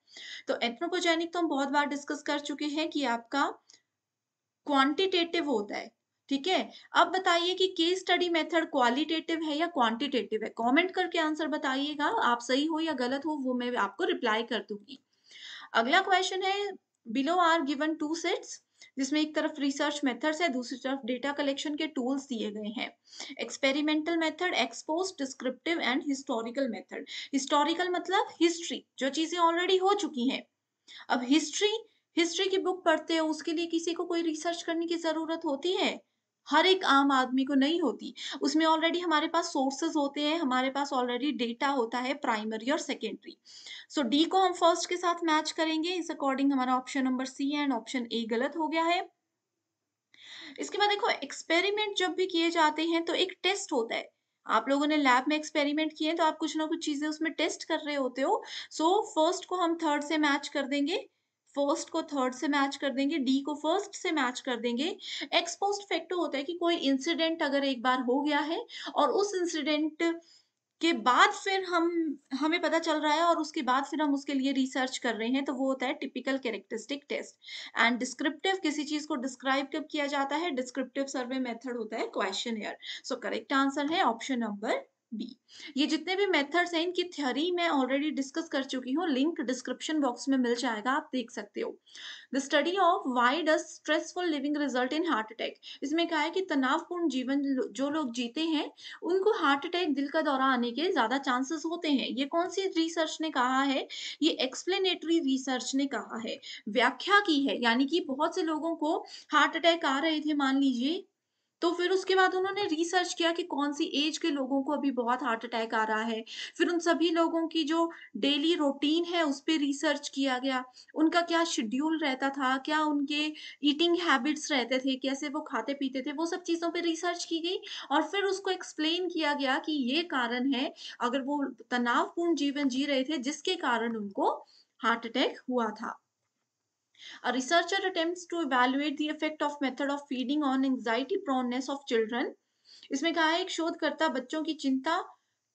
Speaker 1: तो एथनोकोजेनिक तो हम बहुत बार डिस्कस कर चुके हैं कि आपका क्वांटिटेटिव होता है ठीक है अब बताइए कि केस स्टडी मेथड क्वालिटेटिव है या क्वांटिटेटिव है कमेंट करके आंसर बताइएगा आप सही हो या गलत हो वो मैं आपको रिप्लाई कर दूंगी अगला क्वेश्चन है below are given two sets जिसमें एक तरफ रिसर्च मेथड्स है दूसरी तरफ डेटा कलेक्शन के टूल्स दिए गए हैं experimental method ex post descriptive and historical method historical मतलब हिस्ट्री जो चीजें ऑलरेडी हो चुकी हैं अब हिस्ट्री हिस्ट्री की बुक पढ़ते हो उसके लिए किसी को कोई रिसर्च करने की जरूरत होती है हर एक आम आदमी को नहीं होती उसमें ऑलरेडी हमारे पास सोर्सेज होते हैं हमारे पास ऑलरेडी डेटा होता है प्राइमरी और सेकेंडरी सो डी को हम फर्स्ट के साथ मैच करेंगे इस अकॉर्डिंग हमारा option number C and option A गलत हो गया है इसके बाद देखो एक्सपेरिमेंट जब भी किए जाते हैं तो एक टेस्ट होता है आप लोगों ने लैब में एक्सपेरिमेंट किए तो आप कुछ ना कुछ चीजें उसमें टेस्ट कर रहे होते हो सो so, फर्स्ट को हम थर्ड से मैच कर देंगे फर्स्ट को थर्ड से मैच कर देंगे डी को फर्स्ट से मैच कर देंगे एक्सपोस्ट फैक्टो होता है कि कोई इंसिडेंट अगर एक बार हो गया है और उस इंसिडेंट के बाद फिर हम हमें पता चल रहा है और उसके बाद फिर हम उसके लिए रिसर्च कर रहे हैं तो वो होता है typical characteristic test and descriptive किसी चीज को डिस्क्राइब कब किया जाता है डिस्क्रिप्टिव सर्वे मेथड होता है questionnaire so correct answer है ऑप्शन नंबर बी ये जितने भी मेथड्स हैं इनकी थ्योरी मैं ऑलरेडी डिस्कस कर चुकी हूँ लिंक डिस्क्रिप्शन बॉक्स में मिल जाएगा आप देख सकते हो the study of why does stressful living result in heart attack इसमें कहा है कि तनावपूर्ण जीवन जो लोग जीते हैं उनको हार्ट अटैक दिल का दौरा आने के ज़्यादा चांसेस होते हैं ये कौन सी रिसर्च ने कहा है ये एक्सप्लेनेटरी रिसर्च ने कहा है व्याख्या की है यानी कि बहुत से लोगों को हार्ट अटैक आ रहे थे मान लीजिए तो फिर उसके बाद उन्होंने रिसर्च किया कि कौन सी एज के लोगों को अभी बहुत हार्ट अटैक आ रहा है फिर उन सभी लोगों की जो डेली रूटीन है उस पर रिसर्च किया गया उनका क्या शेड्यूल रहता था क्या उनके ईटिंग हैबिट्स रहते थे कैसे वो खाते पीते थे वो सब चीज़ों पर रिसर्च की गई और फिर उसको एक्सप्लेन किया गया कि ये कारण है अगर वो तनावपूर्ण जीवन जी रहे थे जिसके कारण उनको हार्ट अटैक हुआ था A researcher attempts to evaluate the effect of method of feeding on anxiety proneness of children. इसमें कहा है एक शोधकर्ता बच्चों की चिंता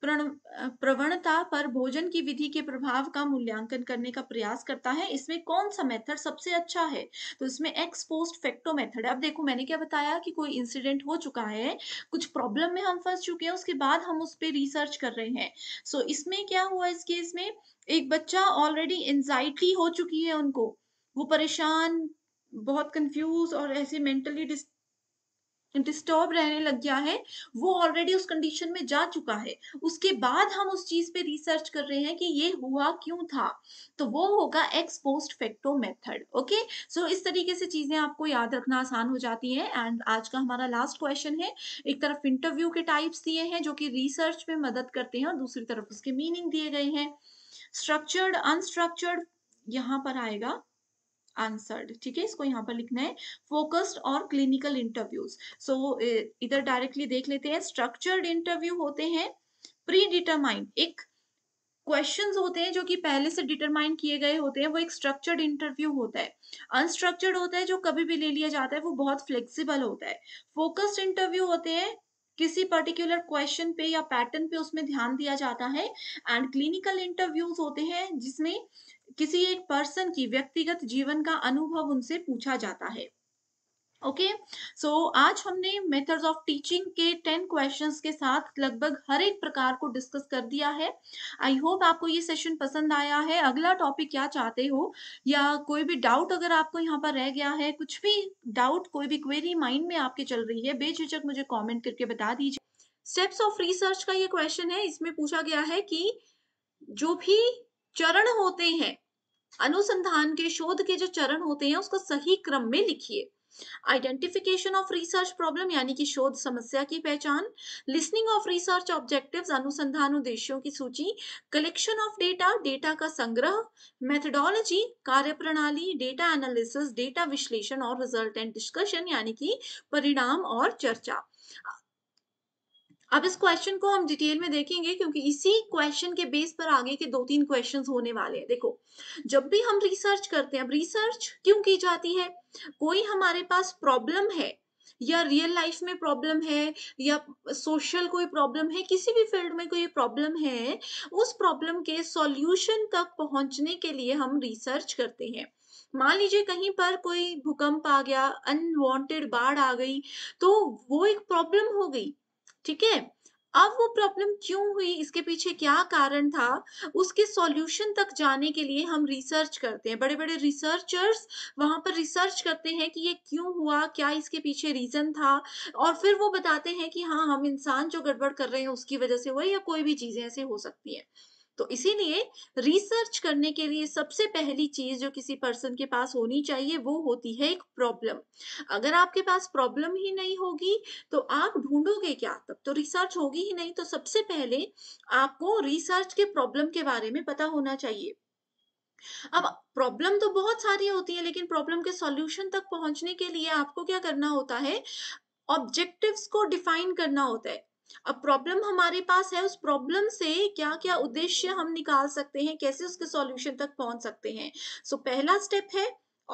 Speaker 1: प्रवणता पर भोजन की विधि के प्रभाव का मूल्यांकन करने का प्रयास करता है इसमें कौन सा मेथड सबसे अच्छा है तो इसमें एक्स पोस्ट फैक्टो मेथड है अब देखो मैंने क्या बताया कि कोई इंसिडेंट हो चुका है कुछ प्रॉब्लम में हम फंस चुके हैं उसके बाद हम उस पर रिसर्च कर रहे हैं सो so, इसमें क्या हुआ इस केस में एक बच्चा ऑलरेडी एंजाइटी हो चुकी है उनको वो परेशान बहुत कंफ्यूज और ऐसे मेंटली डिस्टर्ब रहने लग गया है वो ऑलरेडी उस कंडीशन में जा चुका है उसके बाद हम उस चीज पे रिसर्च कर रहे हैं कि ये हुआ क्यों था तो वो होगा ex post facto method okay so इस तरीके से चीजें आपको याद रखना आसान हो जाती है एंड आज का हमारा लास्ट क्वेश्चन है एक तरफ इंटरव्यू के टाइप्स दिए हैं जो कि रिसर्च में मदद करते हैं और दूसरी तरफ उसके मीनिंग दिए गए हैं स्ट्रक्चर्ड अनस्ट्रक्चर्ड यहाँ पर आएगा answered ठीक है इसको यहाँ पर लिखना है focused और clinical interviews so इधर directly देख लेते हैं structured interview होते हैं predetermined एक क्वेश्चंस होते हैं जो कि पहले से डिटरमाइन किए गए होते हैं वो एक स्ट्रक्चर्ड इंटरव्यू होता है अनस्ट्रक्चर्ड होता है जो कभी भी ले लिया जाता है वो बहुत फ्लेक्सिबल होता है फोकस्ड इंटरव्यू होते हैं किसी पर्टिकुलर क्वेश्चन पे या पैटर्न पे उसमें ध्यान दिया जाता है एंड क्लिनिकल इंटरव्यूज होते हैं जिसमें किसी एक पर्सन की व्यक्तिगत जीवन का अनुभव उनसे पूछा जाता है ओके okay? सो so, आज हमने मेथड्स ऑफ टीचिंग के टेन क्वेश्चंस के साथ लगभग हर एक प्रकार को डिस्कस कर दिया है आई होप आपको ये सेशन पसंद आया है अगला टॉपिक क्या चाहते हो या कोई भी डाउट अगर आपको यहाँ पर रह गया है कुछ भी डाउट कोई भी क्वेरी माइंड में आपके चल रही है बेझिझक मुझे कॉमेंट करके बता दीजिए स्टेप्स ऑफ रिसर्च का ये क्वेश्चन है इसमें पूछा गया है कि जो भी चरण होते हैं अनुसंधान के शोध के जो चरण होते हैं उसको सही क्रम में लिखिए आइडेंटिफिकेशन ऑफ रिसर्च प्रॉब्लम यानी कि शोध समस्या की पहचान लिसनिंग ऑफ रिसर्च ऑब्जेक्टिव्स अनुसंधान उद्देश्यों की सूची कलेक्शन ऑफ डेटा डेटा का संग्रह मेथडोलॉजी कार्यप्रणाली डेटा एनालिसिस डेटा विश्लेषण और रिजल्ट एंड डिस्कशन यानी कि परिणाम और चर्चा अब इस क्वेश्चन को हम डिटेल में देखेंगे क्योंकि इसी क्वेश्चन के बेस पर आगे के दो तीन क्वेश्चन होने वाले हैं देखो जब भी हम रिसर्च करते हैं अब रिसर्च क्यों की जाती है कोई हमारे पास प्रॉब्लम है या रियल लाइफ में प्रॉब्लम है या सोशल कोई प्रॉब्लम है किसी भी फील्ड में कोई प्रॉब्लम है उस प्रॉब्लम के सॉल्यूशन तक पहुंचने के लिए हम रिसर्च करते हैं मान लीजिए कहीं पर कोई भूकंप आ गया अनवांटेड बाढ़ आ गई तो वो एक प्रॉब्लम हो गई ठीक है अब वो प्रॉब्लम क्यों हुई इसके पीछे क्या कारण था उसके सॉल्यूशन तक जाने के लिए हम रिसर्च करते हैं बड़े बड़े रिसर्चर्स वहां पर रिसर्च करते हैं कि ये क्यों हुआ क्या इसके पीछे रीजन था और फिर वो बताते हैं कि हाँ हम इंसान जो गड़बड़ कर रहे हैं उसकी वजह से हुआ या कोई भी चीजें ऐसे हो सकती हैं तो इसीलिए रिसर्च करने के लिए सबसे पहली चीज जो किसी पर्सन के पास होनी चाहिए वो होती है एक प्रॉब्लम अगर आपके पास प्रॉब्लम ही नहीं होगी तो आप ढूंढोगे क्या तब तो रिसर्च होगी ही नहीं तो सबसे पहले आपको रिसर्च के प्रॉब्लम के बारे में पता होना चाहिए अब प्रॉब्लम तो बहुत सारी होती है लेकिन प्रॉब्लम के सॉल्यूशन तक पहुंचने के लिए आपको क्या करना होता है ऑब्जेक्टिव्स को डिफाइन करना होता है अब प्रॉब्लम हमारे पास है उस प्रॉब्लम से क्या क्या उद्देश्य हम निकाल सकते हैं कैसे उसके सॉल्यूशन तक पहुंच सकते हैं सो so, पहला स्टेप है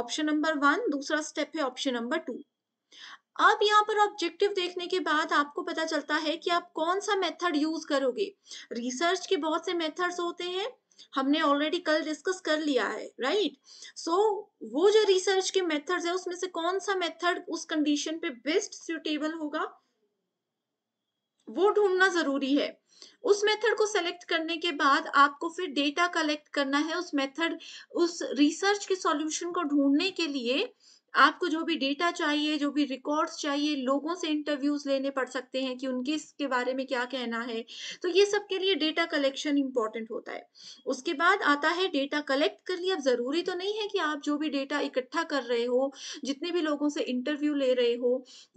Speaker 1: ऑप्शन नंबर वन दूसरा स्टेप है ऑप्शन नंबर टू अब यहाँ पर ऑब्जेक्टिव देखने के बाद आपको पता चलता है कि आप कौन सा मेथड यूज करोगे रिसर्च के बहुत से मेथड्स होते हैं हमने ऑलरेडी कल डिस्कस कर लिया है राइट सो so, वो जो रिसर्च के मेथड्स है उसमें से कौन सा मेथड उस कंडीशन पे बेस्ट सुटेबल होगा वो ढूंढना जरूरी है उस मेथड को सेलेक्ट करने के बाद आपको फिर डेटा कलेक्ट करना है उस मेथड उस रिसर्च के सॉल्यूशन को ढूंढने के लिए आपको जो भी डेटा चाहिए जो भी रिकॉर्ड्स चाहिए लोगों से इंटरव्यूज लेने पड़ सकते हैं कि उनके इसके बारे में क्या कहना है तो ये सब के लिए डेटा कलेक्शन इंपॉर्टेंट होता है उसके बाद आता है डेटा कलेक्ट कर लिया अब जरूरी तो नहीं है कि आप जो भी डेटा इकट्ठा कर रहे हो जितने भी लोगों से इंटरव्यू ले रहे हो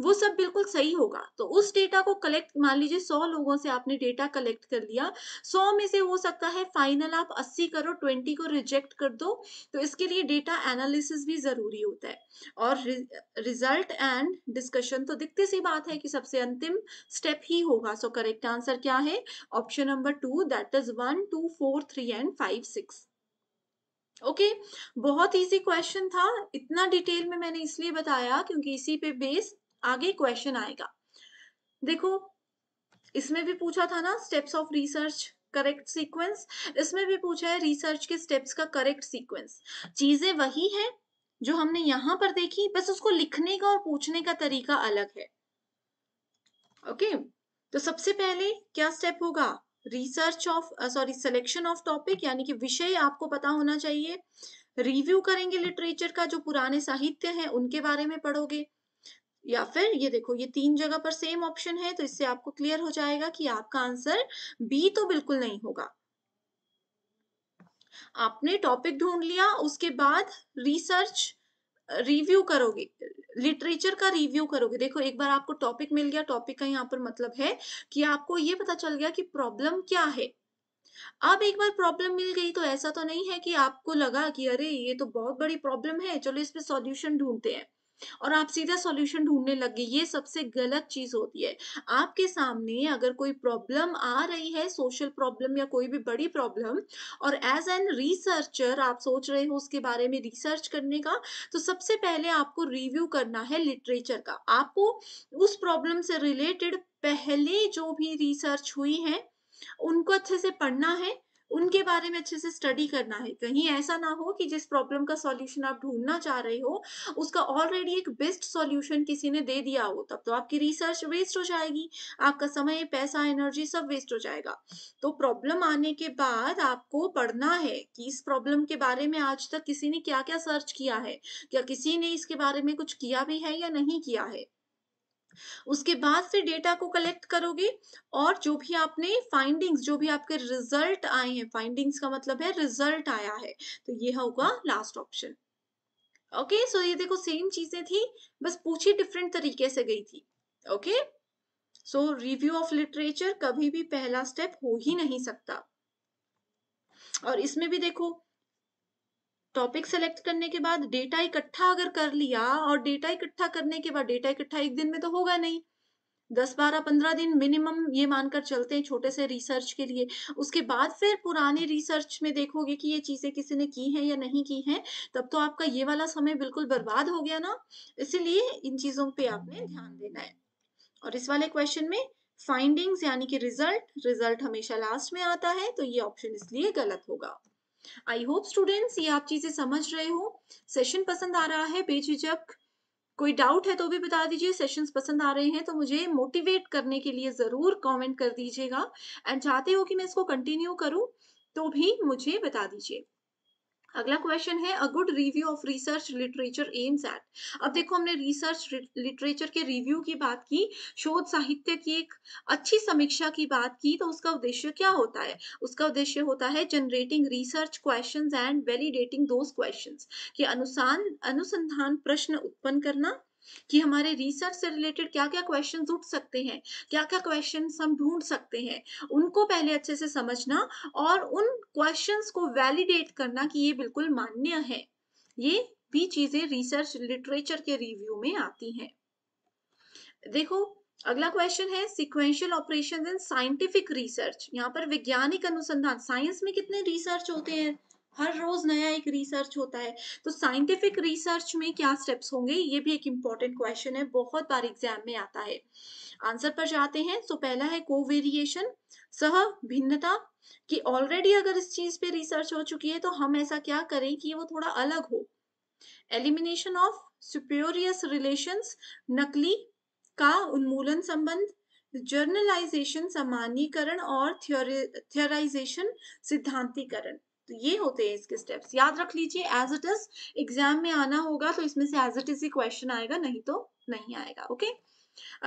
Speaker 1: वो सब बिल्कुल सही होगा तो उस डेटा को कलेक्ट मान लीजिए सौ लोगों से आपने डेटा कलेक्ट कर लिया सौ में से हो सकता है फाइनल आप अस्सी करो ट्वेंटी को रिजेक्ट कर दो तो इसके लिए डेटा एनालिसिस भी जरूरी होता है और रिजल्ट एंड डिस्कशन तो दिखते सी बात है कि सबसे अंतिम स्टेप ही होगा सो करेक्ट आंसर क्या है option number two that is one two four three and five six okay okay, बहुत इजी क्वेश्चन था इतना डिटेल में मैंने इसलिए बताया क्योंकि इसी पे बेस आगे क्वेश्चन आएगा देखो इसमें भी पूछा था ना steps of research correct sequence इसमें भी पूछा है रिसर्च के स्टेप्स का करेक्ट सीक्वेंस चीजें वही है जो हमने यहां पर देखी बस उसको लिखने का और पूछने का तरीका अलग है ओके तो सबसे पहले क्या स्टेप होगा research of sorry selection of topic यानी कि विषय आपको पता होना चाहिए रिव्यू करेंगे लिटरेचर का जो पुराने साहित्य हैं उनके बारे में पढ़ोगे या फिर ये देखो ये तीन जगह पर सेम ऑप्शन है तो इससे आपको क्लियर हो जाएगा कि आपका आंसर बी तो बिल्कुल नहीं होगा आपने टॉपिक ढूंढ लिया उसके बाद रिसर्च रिव्यू करोगे लिटरेचर का रिव्यू करोगे देखो एक बार आपको टॉपिक मिल गया टॉपिक का यहाँ पर मतलब है कि आपको ये पता चल गया कि प्रॉब्लम क्या है अब एक बार प्रॉब्लम मिल गई तो ऐसा तो नहीं है कि आपको लगा कि अरे ये तो बहुत बड़ी प्रॉब्लम है चलो इस पे सॉल्यूशन ढूंढते हैं और आप सीधा सॉल्यूशन ढूंढने लग गए ये सबसे गलत चीज होती है आपके सामने अगर कोई प्रॉब्लम आ रही है सोशल प्रॉब्लम या कोई भी बड़ी प्रॉब्लम और एज एन रिसर्चर आप सोच रहे हो उसके बारे में रिसर्च करने का तो सबसे पहले आपको रिव्यू करना है लिटरेचर का आपको उस प्रॉब्लम से रिलेटेड पहले जो भी रिसर्च हुई है उनको अच्छे से पढ़ना है उनके बारे में अच्छे से स्टडी करना है कहीं ऐसा ना हो कि जिस प्रॉब्लम का सॉल्यूशन आप ढूंढना चाह रहे हो उसका ऑलरेडी एक बेस्ट सॉल्यूशन किसी ने दे दिया हो तब तो आपकी रिसर्च वेस्ट हो जाएगी आपका समय पैसा एनर्जी सब वेस्ट हो जाएगा तो प्रॉब्लम आने के बाद आपको पढ़ना है कि इस प्रॉब्लम के बारे में आज तक किसी ने क्या क्या सर्च किया है क्या किसी ने इसके बारे में कुछ किया भी है या नहीं किया है उसके बाद फिर डेटा को कलेक्ट करोगे और जो भी आपने फाइंडिंग्स जो भी आपके रिजल्ट आए हैं फाइंडिंग्स का मतलब है रिजल्ट आया है तो ये होगा लास्ट ऑप्शन ओके सो ये देखो सेम चीजें थी बस पूछी डिफरेंट तरीके से गई थी okay so review of literature कभी भी पहला स्टेप हो ही नहीं सकता और इसमें भी देखो टॉपिक सेलेक्ट करने के बाद डेटा इकट्ठा अगर कर लिया और डेटा इकट्ठा करने के बाद डेटा इकट्ठा एक दिन में तो होगा नहीं दस बारह पंद्रह दिन मिनिमम ये मानकर चलते हैं छोटे से रिसर्च के लिए उसके बाद फिर पुराने रिसर्च में देखोगे कि ये चीजें किसी ने की हैं या नहीं की हैं तब तो आपका ये वाला समय बिल्कुल बर्बाद हो गया ना इसीलिए इन चीजों पे आपने ध्यान देना है और इस वाले क्वेश्चन में फाइंडिंग्स यानी कि रिजल्ट रिजल्ट हमेशा लास्ट में आता है तो ये ऑप्शन इसलिए गलत होगा आई होप स्टूडेंट्स ये आप चीजें समझ रहे हो सेशन पसंद आ रहा है बेझिझक कोई डाउट है तो भी बता दीजिए सेशंस पसंद आ रहे हैं तो मुझे मोटिवेट करने के लिए ज़रूर कमेंट कर दीजिएगा एंड चाहते हो कि मैं इसको कंटिन्यू करूं तो भी मुझे बता दीजिए अगला क्वेश्चन है a good review of research literature aims at अब देखो हमने रिसर्च लिटरेचर के रिव्यू की बात की शोध साहित्य की एक अच्छी समीक्षा की बात की तो उसका उद्देश्य क्या होता है उसका उद्देश्य होता है generating research questions and validating those questions कि अनुसार अनुसंधान प्रश्न उत्पन्न करना कि हमारे रिसर्च से रिलेटेड क्या क्या क्वेश्चन उठ सकते हैं क्या क्या क्वेश्चन हम ढूंढ सकते हैं उनको पहले अच्छे से समझना और उन क्वेश्चन को वैलिडेट करना कि ये बिल्कुल मान्य है ये भी चीजें रिसर्च लिटरेचर के रिव्यू में आती हैं देखो अगला क्वेश्चन है sequential operation in scientific research यहाँ पर वैज्ञानिक अनुसंधान साइंस में कितने रिसर्च होते हैं हर रोज नया एक रिसर्च होता है तो साइंटिफिक रिसर्च में क्या स्टेप्स होंगे ये भी एक इम्पॉर्टेंट क्वेश्चन है बहुत बार एग्जाम में आता है आंसर पर जाते हैं तो पहला है कोवेरिएशन सह भिन्नता कि ऑलरेडी अगर इस चीज पे रिसर्च हो चुकी है तो हम ऐसा क्या करें कि वो थोड़ा अलग हो एलिमिनेशन ऑफ सुपेरियस रिलेशंस नकली का उन्मूलन संबंध जर्नलाइजेशन सामान्यकरण और थियोराइजेशन सिद्धांतिकरण तो ये होते हैं इसके स्टेप्स याद रख लीजिए एज इट इज एग्जाम में आना होगा तो इसमें से एज इट इज ही क्वेश्चन आएगा नहीं तो नहीं आएगा ओके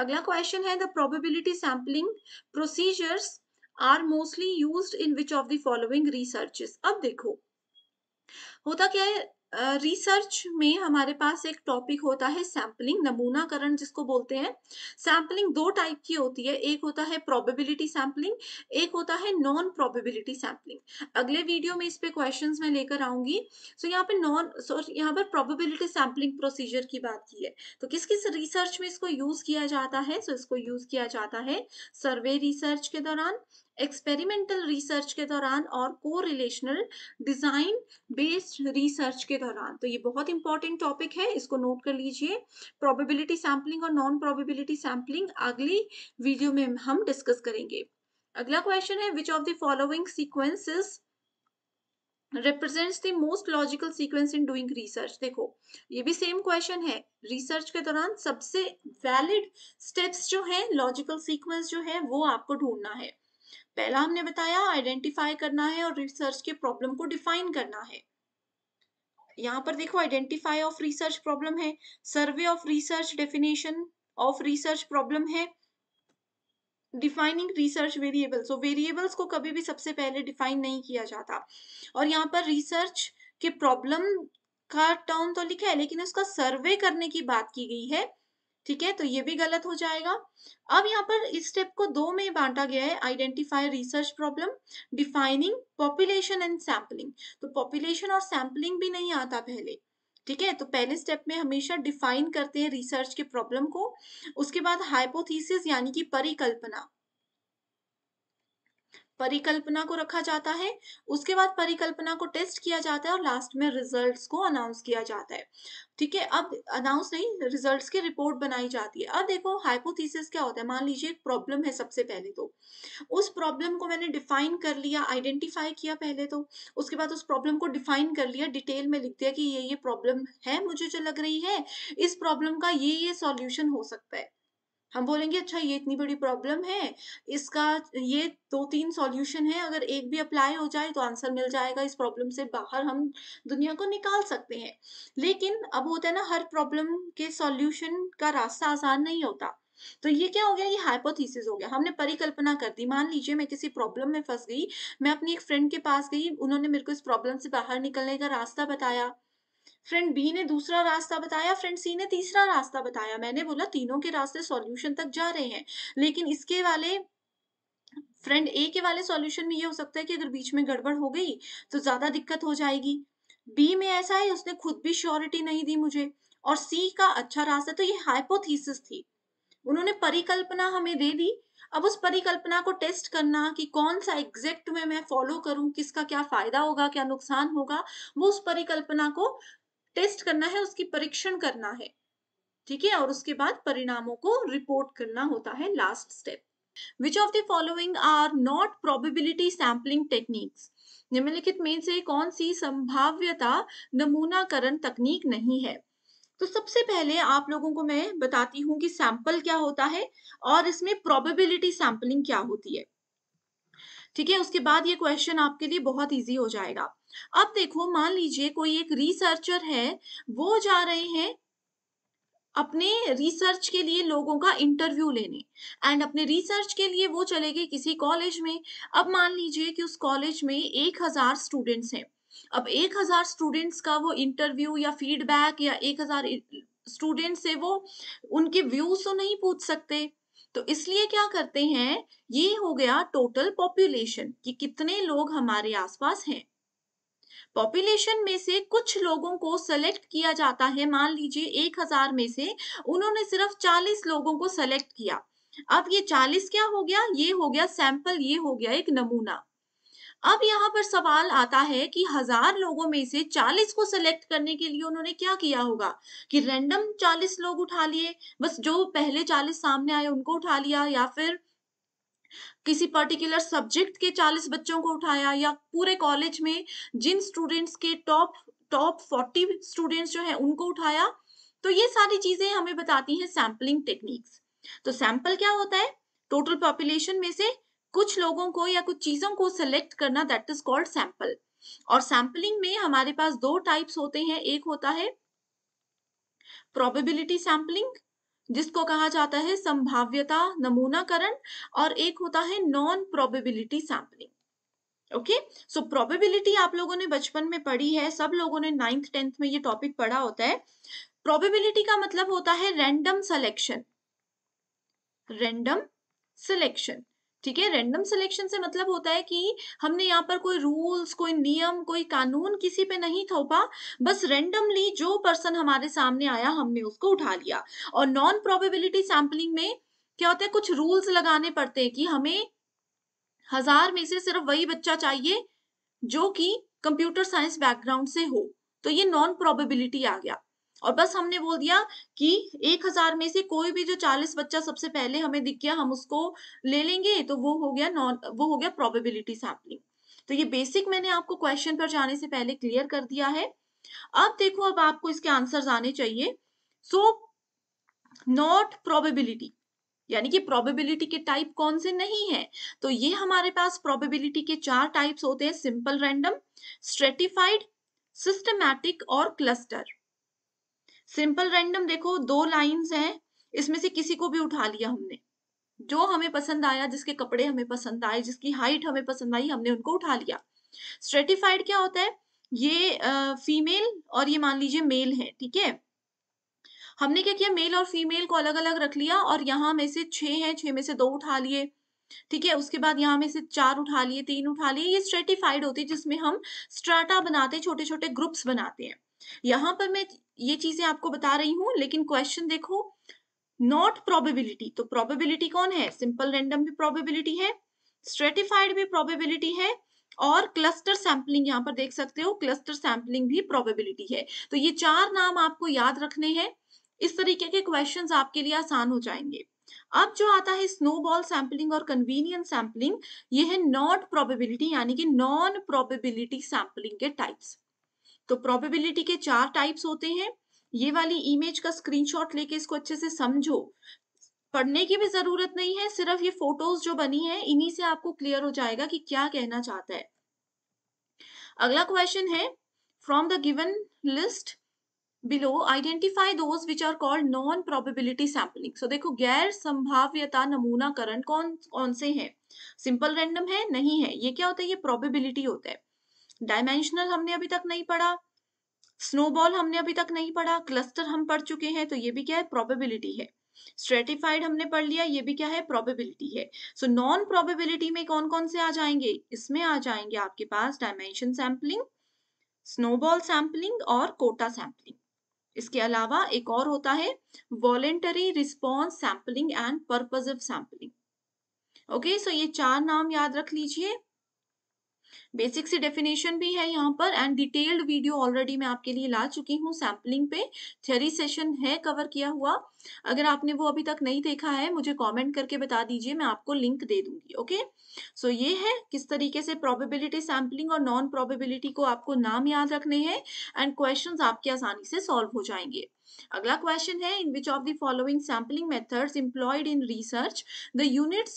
Speaker 1: अगला क्वेश्चन है the probability sampling procedures are mostly use in which of the following researches अब देखो होता क्या है रिसर्च uh, में हमारे पास एक टॉपिक होता है सैम्पलिंग नमूनाकरण जिसको बोलते हैं सैम्पलिंग दो टाइप की होती है एक होता है प्रोबेबिलिटी सैम्पलिंग एक होता है नॉन प्रोबेबिलिटी सैम्पलिंग अगले वीडियो में इस पे क्वेश्चंस मैं लेकर आऊंगी सो so, यहाँ पे नॉन सॉरी यहाँ पर प्रोबेबिलिटी सैम्पलिंग प्रोसीजर की बात की है तो किस किस रिसर्च में इसको यूज किया जाता है सो so, इसको यूज किया जाता है सर्वे रिसर्च के दौरान एक्सपेरिमेंटल रिसर्च के दौरान और को रिलेशनल डिजाइन बेस्ड रिसर्च के दौरान तो ये बहुत इंपॉर्टेंट टॉपिक है इसको नोट कर लीजिए प्रोबेबिलिटी सैम्पलिंग और नॉन प्रोबेबिलिटी सैम्पलिंग अगली वीडियो में हम डिस्कस करेंगे अगला क्वेश्चन है which of the following sequences represents the most logical sequence in doing research देखो ये भी सेम क्वेश्चन है रिसर्च के दौरान सबसे वैलिड स्टेप्स जो है लॉजिकल सीक्वेंस जो है वो आपको ढूंढना है पहला हमने बताया आइडेंटिफाई करना है और रिसर्च के प्रॉब्लम को डिफाइन करना है यहाँ पर देखो आइडेंटिफाई ऑफ रिसर्च प्रॉब्लम है survey of research definition of research problem है defining research variables so variables को कभी भी सबसे पहले डिफाइन नहीं किया जाता और यहाँ पर रिसर्च के प्रॉब्लम का टर्म तो लिखा है लेकिन उसका सर्वे करने की बात की गई है ठीक है तो ये भी गलत हो जाएगा अब यहाँ पर इस स्टेप को दो में बांटा गया है identify research problem defining population and sampling तो पॉपुलेशन और सैम्पलिंग भी नहीं आता पहले ठीक है तो पहले स्टेप में हमेशा डिफाइन करते हैं रिसर्च के प्रॉब्लम को उसके बाद हाइपोथीसिस यानी कि परिकल्पना परिकल्पना को रखा जाता है उसके बाद परिकल्पना को टेस्ट किया जाता है और लास्ट में रिजल्ट्स को अनाउंस किया जाता है ठीक है अब अनाउंस नहीं रिजल्ट्स की रिपोर्ट बनाई जाती है अब देखो हाइपोथीसिस क्या होता है मान लीजिए एक प्रॉब्लम है सबसे पहले तो उस प्रॉब्लम को मैंने डिफाइन कर लिया आइडेंटिफाई किया पहले तो उसके बाद उस प्रॉब्लम को डिफाइन कर लिया डिटेल में लिख दिया कि ये ये प्रॉब्लम है मुझे जो लग रही है इस प्रॉब्लम का ये ये सॉल्यूशन हो सकता है हम बोलेंगे अच्छा ये इतनी बड़ी प्रॉब्लम है इसका ये दो तीन सॉल्यूशन है अगर एक भी अप्लाई हो जाए तो आंसर मिल जाएगा इस प्रॉब्लम से बाहर हम दुनिया को निकाल सकते हैं लेकिन अब होता है ना हर प्रॉब्लम के सॉल्यूशन का रास्ता आसान नहीं होता तो ये क्या हो गया ये हाइपोथीसिस हो गया हमने परिकल्पना कर दी मान लीजिए मैं किसी प्रॉब्लम में फंस गई मैं अपनी एक फ्रेंड के पास गई उन्होंने मेरे को इस प्रॉब्लम से बाहर निकलने का रास्ता बताया फ्रेंड बी ने दूसरा रास्ता बताया फ्रेंड सी ने तीसरा रास्ता बताया मैंने बोला तीनों के रास्ते सॉल्यूशन तक जा रहे हैं लेकिन इसके वाले फ्रेंड ए के वाले सॉल्यूशन में ये हो सकता है कि अगर बीच में गड़बड़ हो गई तो ज्यादा दिक्कत हो जाएगी बी में ऐसा है उसने खुद भी श्योरिटी नहीं दी मुझे और सी का अच्छा रास्ता तो ये हाइपोथीसिस थी उन्होंने परिकल्पना हमें दे दी अब उस परिकल्पना को टेस्ट करना कि कौन सा एग्जैक्ट में मैं फॉलो करूं किसका क्या फायदा होगा क्या नुकसान होगा वो उस परिकल्पना को टेस्ट करना है उसकी परीक्षण करना है ठीक है और उसके बाद परिणामों को रिपोर्ट करना होता है last step which of the following are not probability sampling techniques निम्नलिखित में से कौन सी संभाव्यता नमूनाकरण तकनीक नहीं है तो सबसे पहले आप लोगों को मैं बताती हूँ कि सैंपल क्या होता है और इसमें प्रोबेबिलिटी सैंपलिंग क्या होती है ठीक है उसके बाद ये क्वेश्चन आपके लिए बहुत ईजी हो जाएगा अब देखो मान लीजिए कोई एक रिसर्चर है वो जा रहे हैं अपने रिसर्च के लिए लोगों का इंटरव्यू लेने एंड अपने रिसर्च के लिए वो चले गए किसी कॉलेज में अब मान लीजिए कि उस कॉलेज में एक हजार स्टूडेंट्स हैं अब एक हजार स्टूडेंट्स का वो इंटरव्यू या फीडबैक या एक हजार स्टूडेंट से वो उनके व्यूज तो नहीं पूछ सकते तो इसलिए क्या करते हैं ये हो गया टोटल पॉपुलेशन कि कितने लोग हमारे आसपास हैं पॉपुलेशन में से कुछ लोगों को सेलेक्ट किया जाता है मान लीजिए एक हजार में से उन्होंने सिर्फ चालीस लोगों को सेलेक्ट किया अब ये चालीस क्या हो गया ये हो गया सैंपल ये हो गया एक नमूना अब यहाँ पर सवाल आता है कि हजार लोगों में से चालीस को सिलेक्ट करने के लिए उन्होंने क्या किया होगा कि रैंडम चालीस लोग उठा लिए बस जो पहले चालीस सामने आए उनको उठा लिया या फिर किसी पर्टिकुलर सब्जेक्ट के चालीस बच्चों को उठाया या पूरे कॉलेज में जिन स्टूडेंट्स के टॉप टॉप फोर्टी स्टूडेंट्स जो है उनको उठाया तो ये सारी चीजें हमें बताती हैं सैम्पलिंग टेक्निक्स तो सैंपल क्या होता है टोटल पॉपुलेशन में से कुछ लोगों को या कुछ चीजों को सिलेक्ट करना दैट इज कॉल्ड सैंपल और सैंपलिंग में हमारे पास दो टाइप्स होते हैं एक होता है प्रोबेबिलिटी सैंपलिंग जिसको कहा जाता है संभाव्यता नमूनाकरण और एक होता है non probability sampling okay so probability आप लोगों ने बचपन में पढ़ी है सब लोगों ने नाइन्थ टेंथ में ये टॉपिक पढ़ा होता है प्रोबेबिलिटी का मतलब होता है रैंडम सिलेक्शन रैंडम सिलेक्शन ठीक है रैंडम सिलेक्शन से मतलब होता है कि हमने यहाँ पर कोई रूल्स कोई नियम कोई कानून किसी पे नहीं थोपा बस रेंडमली जो पर्सन हमारे सामने आया हमने उसको उठा लिया और नॉन प्रोबेबिलिटी सैम्पलिंग में क्या होता है कुछ रूल्स लगाने पड़ते हैं कि हमें हजार में से सिर्फ वही बच्चा चाहिए जो कि कंप्यूटर साइंस बैकग्राउंड से हो तो ये नॉन प्रोबेबिलिटी आ गया और बस हमने बोल दिया कि एक हजार में से कोई भी जो चालीस बच्चा सबसे पहले हमें दिख गया हम उसको ले लेंगे तो वो हो गया नॉन वो हो गया प्रोबेबिलिटी सैम्पलिंग तो ये बेसिक मैंने आपको क्वेश्चन पर जाने से पहले क्लियर कर दिया है अब देखो अब आपको इसके आंसर आने चाहिए सो नॉट प्रोबेबिलिटी यानी कि प्रोबेबिलिटी के टाइप कौन से नहीं है तो ये हमारे पास प्रोबेबिलिटी के चार टाइप्स होते हैं सिंपल रैंडम स्ट्रेटिफाइड सिस्टमैटिक और क्लस्टर सिंपल रैंडम देखो दो लाइंस हैं इसमें से किसी को भी उठा लिया हमने जो हमें पसंद आया जिसके कपड़े हमें पसंद आए जिसकी हाइट हमें पसंद आई हमने उनको उठा लिया स्ट्रेटिफाइड क्या होता है ये फीमेल और ये मान लीजिए मेल है ठीक है हमने क्या किया मेल और फीमेल को अलग अलग रख लिया और यहाँ में से छह हैं छह में से दो उठा लिए ठीक है उसके बाद यहाँ में से चार उठा लिए तीन उठा लिए ये स्ट्रेटिफाइड होती है जिसमें हम स्ट्राटा बनाते हैं छोटे छोटे ग्रुप्स बनाते हैं यहां पर मैं ये चीजें आपको बता रही हूं लेकिन क्वेश्चन देखो नॉट प्रोबेबिलिटी तो प्रोबेबिलिटी कौन है सिंपल रेंडम भी प्रोबेबिलिटी है स्ट्रेटिफाइड भी प्रोबेबिलिटी है और क्लस्टर सैंपलिंग यहाँ पर देख सकते हो क्लस्टर सैंपलिंग भी प्रोबेबिलिटी है तो ये चार नाम आपको याद रखने हैं इस तरीके के क्वेश्चंस आपके लिए आसान हो जाएंगे अब जो आता है स्नोबॉल सैंपलिंग और कन्वीनियंट सैंपलिंग ये है नॉट प्रोबेबिलिटी यानी कि नॉन प्रोबेबिलिटी सैंपलिंग के टाइप्स तो प्रोबेबिलिटी के चार टाइप्स होते हैं ये वाली इमेज का स्क्रीनशॉट लेके इसको अच्छे से समझो पढ़ने की भी जरूरत नहीं है सिर्फ ये फोटोज जो बनी है इन्हीं से आपको क्लियर हो जाएगा कि क्या कहना चाहता है अगला क्वेश्चन है from the given list below identify those which are called non probability sampling so देखो गैर संभाव्यता नमूनाकरण कौन कौन से हैं सिंपल रैंडम है नहीं है ये क्या होता है ये प्रोबेबिलिटी होता है डायमेंशनल हमने अभी तक नहीं पढ़ा स्नोबॉल हमने अभी तक नहीं पढ़ा क्लस्टर हम पढ़ चुके हैं तो ये भी क्या है प्रोबेबिलिटी है स्ट्रेटिफाइड हमने पढ़ लिया ये भी क्या है प्रोबेबिलिटी है सो नॉन प्रोबेबिलिटी में कौन कौन से आ जाएंगे इसमें आ जाएंगे आपके पास डायमेंशन सैम्पलिंग स्नोबॉल सैम्पलिंग और कोटा सैम्पलिंग इसके अलावा एक और होता है voluntary response sampling and purposive sampling okay so ये चार नाम याद रख लीजिए बेसिक सी डेफिनेशन भी है यहाँ पर एंड डिटेल्ड वीडियो ऑलरेडी मैं आपके लिए ला चुकी हूँ सैम्पलिंग पे थेरी सेशन है कवर किया हुआ अगर आपने वो अभी तक नहीं देखा है मुझे कमेंट करके बता दीजिए मैं आपको लिंक दे दूंगी ओके सो so, ये है किस तरीके से प्रोबेबिलिटी सैम्पलिंग और नॉन प्रोबेबिलिटी को आपको नाम याद रखने हैं एंड क्वेश्चंस आपके आसानी से सॉल्व हो जाएंगे अगला क्वेश्चन है in which of the following sampling methods in research the the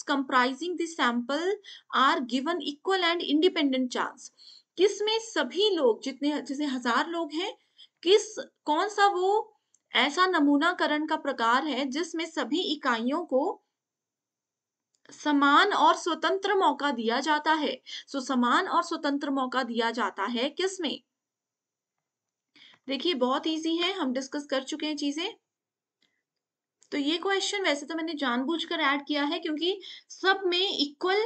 Speaker 1: comprising comprising the are given equal and independent independent किस में सभी लोग जितने जैसे हजार लोग हैं किस कौन सा वो ऐसा नमूनाकरण का प्रकार है जिसमें सभी इकाइयों को समान और स्वतंत्र मौका दिया जाता है सो so, समान और स्वतंत्र मौका दिया जाता है किसमें देखिए बहुत ईजी है हम डिस्कस कर चुके हैं चीजें तो ये क्वेश्चन वैसे तो मैंने जानबूझकर ऐड किया है क्योंकि सब में इक्वल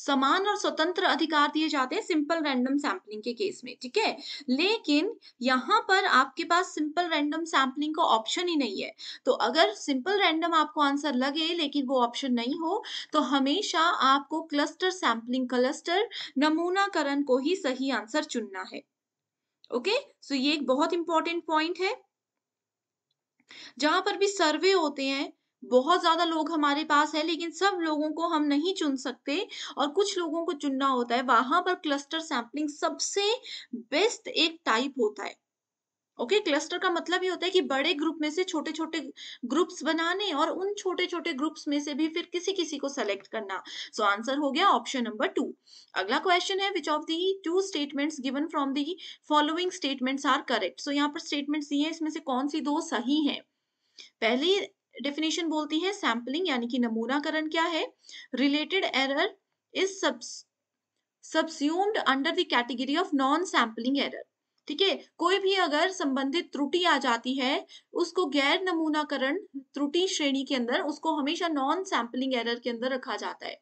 Speaker 1: समान और स्वतंत्र अधिकार दिए जाते हैं सिंपल रैंडम सैंपलिंग के केस में ठीक है लेकिन यहाँ पर आपके पास सिंपल रैंडम सैंपलिंग का ऑप्शन ही नहीं है तो अगर सिंपल रैंडम आपको आंसर लगे लेकिन वो ऑप्शन नहीं हो तो हमेशा आपको क्लस्टर सैंपलिंग क्लस्टर नमूनाकरण को ही सही आंसर चुनना है ओके सो ये एक बहुत इंपॉर्टेंट पॉइंट है जहां पर भी सर्वे होते हैं बहुत ज्यादा लोग हमारे पास है लेकिन सब लोगों को हम नहीं चुन सकते और कुछ लोगों को चुनना होता है वहां पर क्लस्टर सैम्पलिंग सबसे बेस्ट एक टाइप होता है ओके okay, क्लस्टर का मतलब ये होता है कि बड़े ग्रुप में से छोटे छोटे ग्रुप्स बनाने और उन छोटे छोटे ग्रुप्स में से भी फिर किसी किसी को सेलेक्ट करना सो so, आंसर हो गया ऑप्शन नंबर टू अगला क्वेश्चन है which of the two statements given from the following statements are correct so यहाँ पर स्टेटमेंट्स दी है इसमें से कौन सी दो सही है पहली डेफिनेशन बोलती है सैम्पलिंग यानी कि नमूनाकरण क्या है related error is subsumed under the category of non sampling error ठीक है कोई भी अगर संबंधित त्रुटि आ जाती है उसको गैर नमूनाकरण त्रुटि श्रेणी के अंदर उसको हमेशा नॉन सैम्पलिंग एरर के अंदर रखा जाता है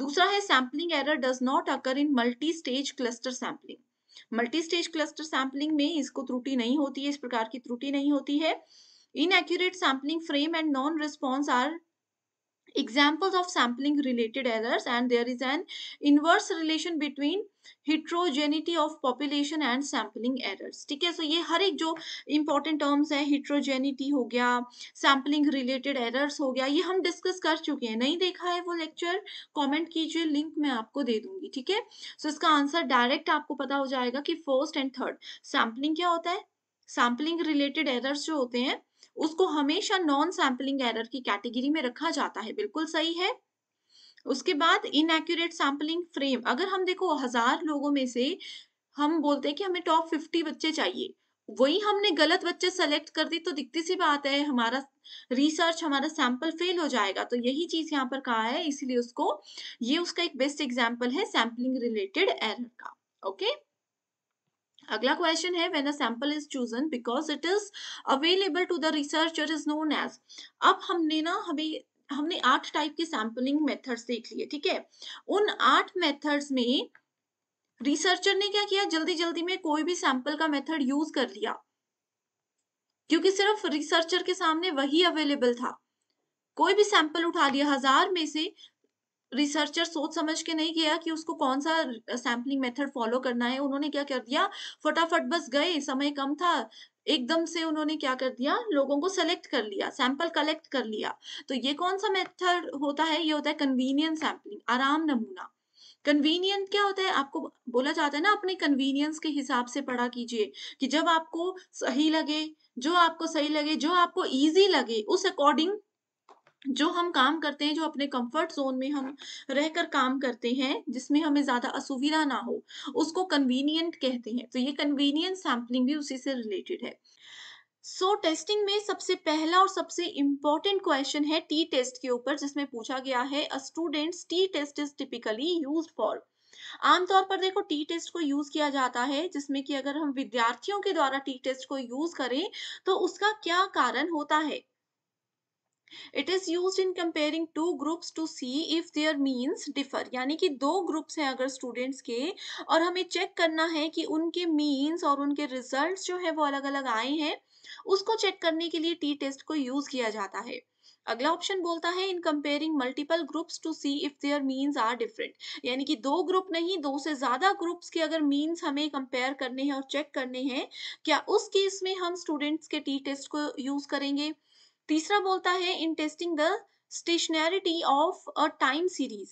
Speaker 1: दूसरा है sampling error does not occur in multi stage cluster sampling multi stage cluster sampling में इसको त्रुटि नहीं होती है इस प्रकार की त्रुटि नहीं होती है inaccurate sampling frame and non response are examples of sampling related errors and there is an inverse relation between heterogeneity of population and sampling errors ठीक है सो ये हर एक जो इंपॉर्टेंट टर्म्स है हिट्रोजेनिटी हो गया सैम्पलिंग रिलेटेड एरर्स हो गया ये हम डिस्कस कर चुके हैं नहीं देखा है वो लेक्चर कमेंट कीजिए लिंक मैं आपको दे दूंगी ठीक है सो इसका आंसर डायरेक्ट आपको पता हो जाएगा कि फर्स्ट एंड थर्ड सैम्पलिंग क्या होता है सैम्पलिंग रिलेटेड एरर्स जो होते हैं उसको हमेशा नॉन सैम्पलिंग एरर की कैटेगरी में रखा जाता है बिल्कुल सही है उसके बाद इनएक्यूरेट सैम्पलिंग फ्रेम अगर हम देखो हजार लोगों में से हम बोलते हैं कि हमें टॉप फिफ्टी बच्चे चाहिए वही हमने गलत बच्चे सेलेक्ट कर दी तो दिखती सी बात है हमारा रिसर्च हमारा सैंपल फेल हो जाएगा तो यही चीज यहाँ पर कहा है इसीलिए उसको ये उसका एक बेस्ट एग्जाम्पल है सैम्पलिंग रिलेटेड एरर का ओके okay? अगला क्वेश्चन है when a sample is chosen because it is available to the researcher is known as अब हमने ना हमें हमने आठ टाइप के सैंपलिंग मेथड्स देख लिए ठीक है उन आठ मेथड्स में रिसर्चर ने क्या किया जल्दी जल्दी में कोई भी सैंपल का मेथड यूज कर लिया क्योंकि सिर्फ रिसर्चर के सामने वही अवेलेबल था कोई भी सैंपल उठा लिया हजार में से रिसर्चर सोच समझ के नहीं किया कि उसको कौन सा सैम्पलिंग मेथड फॉलो करना है उन्होंने क्या कर दिया फटाफट बस गए समय कम था एकदम से उन्होंने क्या कर दिया लोगों को सेलेक्ट कर लिया सैंपल कलेक्ट कर लिया तो ये कौन सा मेथड होता है ये होता है कन्वीनियंट सैम्पलिंग आराम नमूना कन्वीनियंट क्या होता है आपको बोला जाता है ना अपने कन्वीनियंस के हिसाब से पढ़ा कीजिए कि जब आपको सही लगे जो आपको सही लगे जो आपको इजी लगे उस अकॉर्डिंग जो हम काम करते हैं जो अपने कंफर्ट जोन में हम रहकर काम करते हैं जिसमें हमें ज़्यादा असुविधा ना हो उसको कन्वीनियंट कहते हैं तो ये कन्वीनियंट सैम्पलिंग भी उसी से रिलेटेड है सो so, टेस्टिंग में सबसे पहला और सबसे इम्पॉर्टेंट क्वेश्चन है टी टेस्ट के ऊपर जिसमें पूछा गया है student T test is typically use for आमतौर पर देखो टी टेस्ट को यूज किया जाता है जिसमें कि अगर हम विद्यार्थियों के द्वारा टी टेस्ट को यूज करें तो उसका क्या कारण होता है it is use in comparing two groups to see if their means differ यानी कि दो ग्रुप्स हैं अगर स्टूडेंट्स के और हमें चेक करना है कि उनके मीन्स और उनके रिजल्ट जो है वो अलग अलग आए हैं उसको चेक करने के लिए टी टेस्ट को यूज किया जाता है अगला ऑप्शन बोलता है in comparing multiple groups to see if their means are different यानी कि दो ग्रुप नहीं दो से ज्यादा ग्रुप्स के अगर मीन्स हमें कंपेयर करने हैं और चेक करने हैं क्या उस केस में हम स्टूडेंट्स के टी टेस्ट को यूज करेंगे तीसरा बोलता है in testing the stationarity of a time series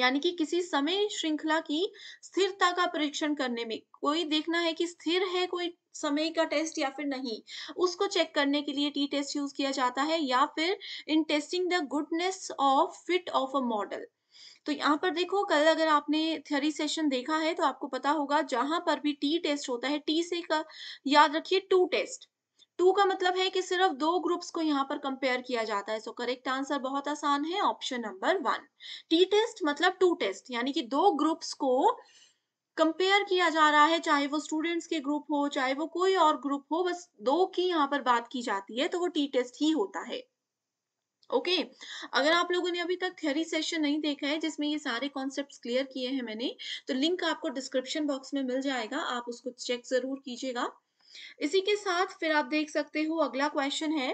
Speaker 1: यानी कि किसी समय श्रृंखला की स्थिरता का परीक्षण करने में कोई देखना है कि स्थिर है कोई समय का टेस्ट या फिर नहीं उसको चेक करने के लिए टी टेस्ट यूज किया जाता है या फिर in testing the goodness of fit of a model तो यहाँ पर देखो कल अगर आपने थ्योरी सेशन देखा है तो आपको पता होगा जहां पर भी टी टेस्ट होता है टी से का याद रखिए टू टेस्ट टू का मतलब है कि सिर्फ दो ग्रुप्स को यहाँ पर कंपेयर किया जाता है सो करेक्ट आंसर बहुत आसान है option number one T test मतलब टू टेस्ट यानी कि दो ग्रुप्स को कंपेयर किया जा रहा है चाहे वो स्टूडेंट्स के ग्रुप हो चाहे वो कोई और ग्रुप हो बस दो की यहाँ पर बात की जाती है तो वो टी टेस्ट ही होता है ओके okay. अगर आप लोगों ने अभी तक थ्योरी सेशन नहीं देखा है जिसमें ये सारे कॉन्सेप्ट्स क्लियर किए हैं मैंने तो लिंक आपको डिस्क्रिप्शन बॉक्स में मिल जाएगा आप उसको चेक जरूर कीजिएगा इसी के साथ फिर आप देख सकते हो अगला क्वेश्चन है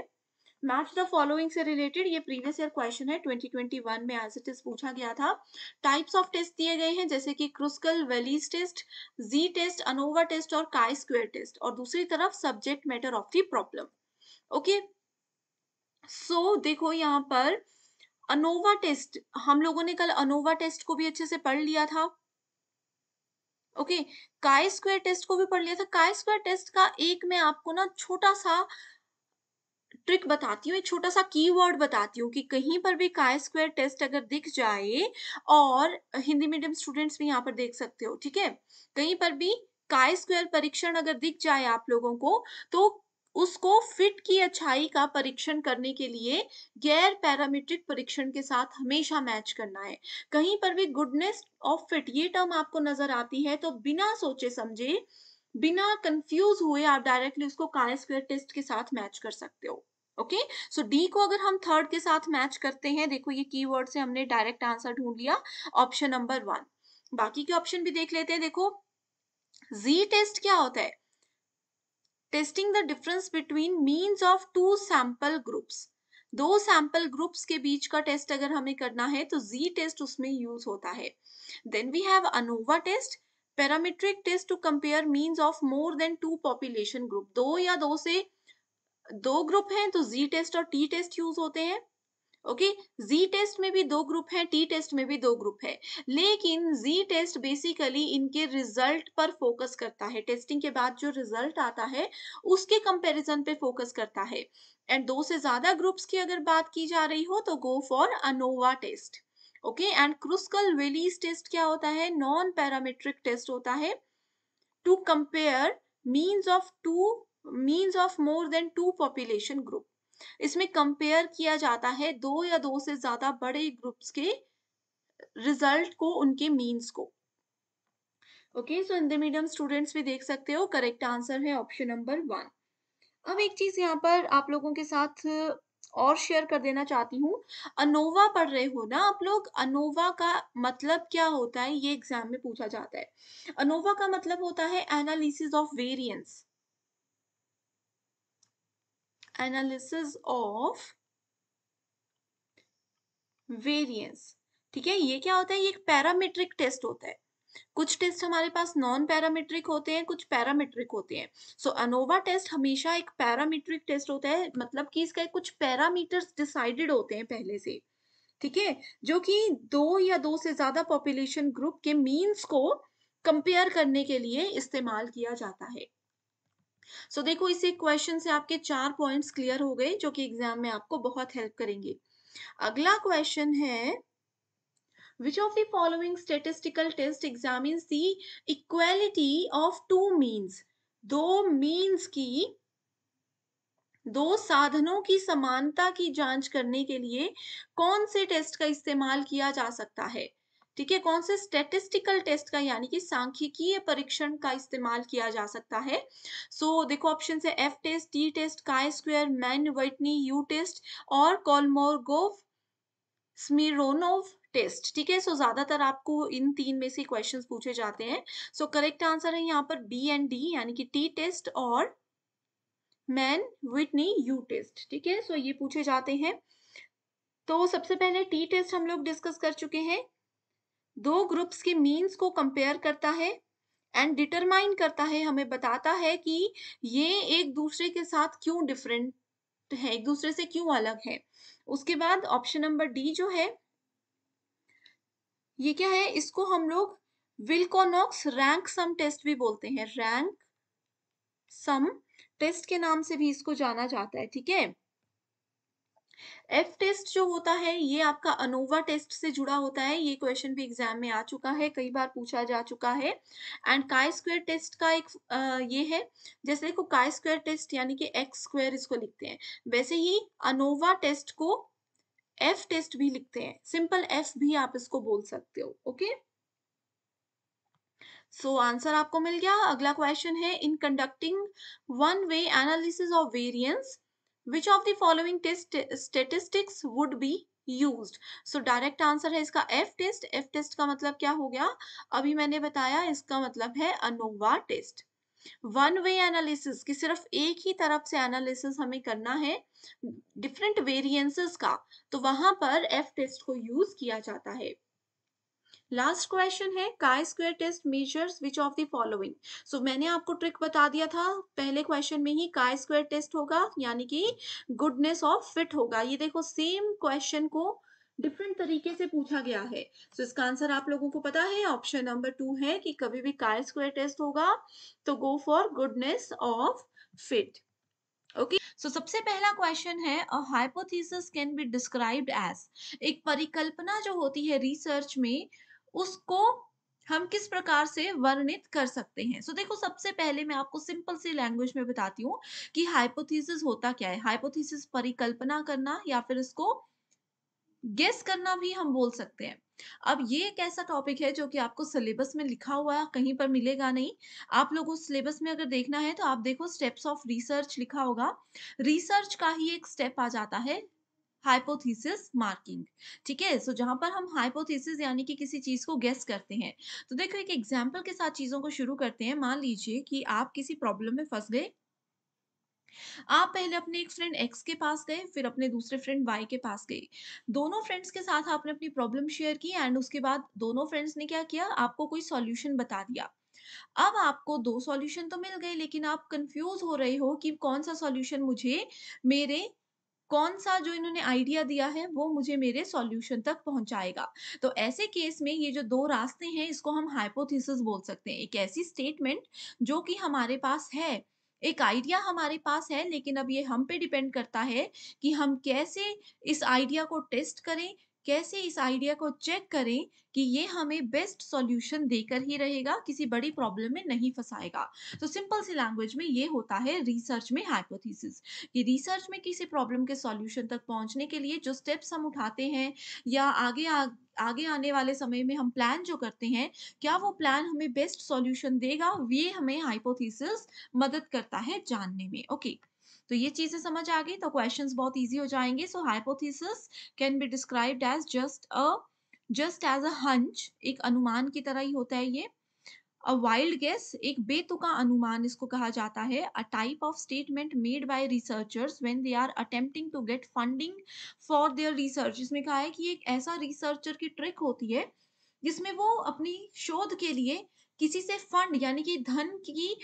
Speaker 1: मैच द फॉलोइंग से रिलेटेड ये प्रीवियस ईयर क्वेश्चन है 2021 में एज इट इज पूछा गया था टाइप्स ऑफ टेस्ट दिए गए हैं जैसे कि Kruskal Wallis test Z test ANOVA test और काई स्क्वेयर टेस्ट और दूसरी तरफ subject matter of the problem okay so देखो यहाँ पर अनोवा टेस्ट हम लोगों ने कल अनोवा टेस्ट को भी अच्छे से पढ़ लिया था ओके काय स्क्वायर टेस्ट को भी पढ़ लिया था काय स्क्वायर टेस्ट का एक मैं आपको ना छोटा सा ट्रिक बताती हूँ एक छोटा सा कीवर्ड बताती हूँ कि कहीं पर भी काय स्क्वायर टेस्ट अगर दिख जाए और हिंदी मीडियम स्टूडेंट्स भी यहाँ पर देख सकते हो ठीक है कहीं पर भी काय स्क्वायर परीक्षण अगर दिख जाए आप लोगों को तो उसको फिट की अच्छाई का परीक्षण करने के लिए गैर पैरामीट्रिक परीक्षण के साथ हमेशा मैच करना है कहीं पर भी गुडनेस ऑफ फिट ये टर्म आपको नजर आती है तो बिना सोचे समझे बिना कंफ्यूज हुए आप डायरेक्टली उसको काय स्क्वेयर टेस्ट के साथ मैच कर सकते हो ओके सो डी को अगर हम थर्ड के साथ मैच करते हैं देखो ये की से हमने डायरेक्ट आंसर ढूंढ लिया ऑप्शन नंबर वन बाकी के ऑप्शन भी देख लेते हैं देखो जी टेस्ट क्या होता है testing the difference between means of two sample groups दो सैंपल ग्रुप्स के बीच का टेस्ट अगर हमें करना है तो जी टेस्ट उसमें यूज होता है then we have ANOVA test parametric test to compare means of more than two population group दो या दो से दो ग्रुप हैं तो जी टेस्ट और टी टेस्ट यूज होते हैं ओके जी टेस्ट में भी दो ग्रुप है टी टेस्ट में भी दो ग्रुप है लेकिन जी टेस्ट बेसिकली इनके रिजल्ट पर फोकस करता है टेस्टिंग के बाद जो रिजल्ट आता है उसके कंपैरिजन पे फोकस करता है एंड दो से ज्यादा ग्रुप्स की अगर बात की जा रही हो तो go for ANOVA test okay and Kruskal Wallis test क्या होता है नॉन पैरामेट्रिक टेस्ट होता है to compare means of two means of more than two population group इसमें कंपेयर किया जाता है दो या दो से ज्यादा बड़े ग्रुप्स के रिजल्ट को उनके मीन्स को okay so the medium students भी देख सकते हो करेक्ट आंसर है ऑप्शन नंबर वन अब एक चीज यहाँ पर आप लोगों के साथ और शेयर कर देना चाहती हूँ अनोवा पढ़ रहे हो ना आप लोग अनोवा का मतलब क्या होता है ये एग्जाम में पूछा जाता है अनोवा का मतलब होता है analysis of variance analysis of variance ठीक है ये क्या होता है ये एक पैरामीट्रिक टेस्ट होता है कुछ टेस्ट हमारे पास नॉन पैरामीट्रिक होते हैं कुछ पैरामीट्रिक होते हैं सो अनोवा टेस्ट हमेशा एक पैरामीट्रिक टेस्ट होता है मतलब कि इसका कुछ पैरामीटर्स डिसाइडेड होते हैं पहले से ठीक है जो कि दो या दो से ज्यादा पॉपुलेशन ग्रुप के मीन्स को कंपेयर करने के लिए इस्तेमाल किया जाता है सो so, देखो इस एक क्वेश्चन से आपके चार पॉइंट्स क्लियर हो गए जो कि एग्जाम में आपको बहुत हेल्प करेंगे अगला क्वेश्चन है which of the following statistical test examines the equality of two means दो means की दो साधनों की समानता की जांच करने के लिए कौन से टेस्ट का इस्तेमाल किया जा सकता है ठीक है कौन से स्टेटिस्टिकल टेस्ट का यानी कि सांख्यिकीय परीक्षण का इस्तेमाल किया जा सकता है सो so, देखो ऑप्शन है F test T test chi square Mann Whitney U test और कॉलमोरगोव स्मिरोनोव टेस्ट ठीक है सो ज्यादातर आपको इन तीन में से क्वेश्चंस पूछे जाते हैं सो करेक्ट आंसर है यहाँ पर बी एंड डी यानी कि टी टेस्ट और मैन विटनी यू टेस्ट ठीक है सो ये पूछे जाते हैं तो सबसे पहले टी टेस्ट हम लोग डिस्कस कर चुके हैं दो ग्रुप्स के मीन्स को कंपेयर करता है एंड डिटरमाइन करता है हमें बताता है कि ये एक दूसरे के साथ क्यों डिफरेंट है एक दूसरे से क्यों अलग है उसके बाद ऑप्शन नंबर डी जो है ये क्या है इसको हम लोग विल्कोनॉक्स रैंक सम टेस्ट भी बोलते हैं रैंक सम टेस्ट के नाम से भी इसको जाना जाता है ठीक है एफ टेस्ट जो होता है ये आपका अनोवा टेस्ट से जुड़ा होता है ये क्वेश्चन भी एग्जाम में आ चुका है कई बार पूछा जा चुका है एंड काई स्क्वायर टेस्ट का एक आ, ये है जैसे देखो काई स्क्वायर टेस्ट यानी कि एक्स स्क्वायर इसको लिखते हैं वैसे ही अनोवा टेस्ट को एफ टेस्ट भी लिखते हैं सिंपल एफ भी आप इसको बोल सकते हो ओके सो so, आंसर आपको मिल गया अगला क्वेश्चन है in conducting one way analysis of variance which of the following test statistics would be used so direct answer है इसका f test f test का मतलब क्या हो गया अभी मैंने बताया इसका मतलब है ANOVA test one way analysis की सिर्फ एक ही तरफ से एनालिसिस हमें करना है डिफरेंट वेरियंसिस का तो वहां पर एफ टेस्ट को यूज किया जाता है लास्ट क्वेश्चन है chi square test measures which of the following so मैंने आपको ट्रिक बता दिया था पहले क्वेश्चन में ही काय स्क्वायर टेस्ट होगा यानी कि गुडनेस ऑफ फिट होगा ये देखो सेम क्वेश्चन को डिफरेंट तरीके से पूछा गया है सो so, इसका आंसर आप लोगों को पता है ऑप्शन नंबर टू है कि कभी भी काय स्क्वायर टेस्ट होगा तो go for goodness of fit okay okay. So so, सबसे पहला क्वेश्चन है a hypothesis can be described as एक परिकल्पना जो होती है रिसर्च में उसको हम किस प्रकार से वर्णित कर सकते हैं सो so, देखो सबसे पहले मैं आपको सिंपल सी लैंग्वेज में बताती हूँ कि हाइपोथीसिस होता क्या है हाइपोथीसिस परिकल्पना करना या फिर इसको गेस करना भी हम बोल सकते हैं अब ये एक ऐसा टॉपिक है जो कि आपको सिलेबस में लिखा हुआ है कहीं पर मिलेगा नहीं आप लोगों सिलेबस में अगर देखना है तो आप देखो स्टेप्स ऑफ रिसर्च लिखा होगा रिसर्च का ही एक स्टेप आ जाता है हाइपोथीसिस मार्किंग ठीक है सो जहां पर हम हाइपोथीसिस यानी कि किसी चीज़ को गेस करते हैं तो देखो एक एग्जाम्पल के साथ चीज़ों को शुरू करते हैं मान लीजिए कि आप किसी प्रॉब्लम में फंस गए आप पहले अपने एक फ्रेंड एक्स के पास गए फिर अपने दूसरे फ्रेंड वाई के पास गए दोनों फ्रेंड्स के साथ आपने अपनी प्रॉब्लम शेयर की एंड उसके बाद दोनों फ्रेंड्स ने क्या किया आपको कोई सॉल्यूशन बता दिया अब आपको दो सॉल्यूशन तो मिल गए लेकिन आप कंफ्यूज हो रहे हो कि कौन सा सॉल्यूशन मुझे मेरे कौन सा जो इन्होंने आइडिया दिया है वो मुझे मेरे सॉल्यूशन तक पहुंचाएगा तो ऐसे केस में ये जो दो रास्ते हैं इसको हम हाइपोथिस बोल सकते हैं एक ऐसी स्टेटमेंट जो कि हमारे पास है एक आइडिया हमारे पास है लेकिन अब ये हम पे डिपेंड करता है कि हम कैसे इस आइडिया को टेस्ट करें कैसे इस आइडिया को चेक करें कि ये हमें बेस्ट सॉल्यूशन देकर ही रहेगा किसी बड़ी प्रॉब्लम में नहीं फंसाएगा तो सिंपल सी लैंग्वेज में ये होता है रिसर्च में हाइपोथेसिस कि रिसर्च में किसी प्रॉब्लम के सॉल्यूशन तक पहुंचने के लिए जो स्टेप्स हम उठाते हैं या आगे आ, आगे आने वाले समय में हम प्लान जो करते हैं क्या वो प्लान हमें बेस्ट सॉल्यूशन देगा ये हमें हाइपोथीसिस मदद करता है जानने में ओके okay. तो ये चीज़ें समझ आ गई तो क्वेश्चन बहुत ईजी हो जाएंगे so hypothesis can be describe as just a just as a hunch एक अनुमान की तरह ही होता है ये अ वाइल्ड गेस एक बेतुका अनुमान इसको कहा जाता है a type of statement made by researchers when they are attempting to get funding for their research इसमें कहा है कि एक ऐसा रिसर्चर की ट्रिक होती है जिसमें वो अपनी शोध के लिए किसी से फंड यानी कि धन की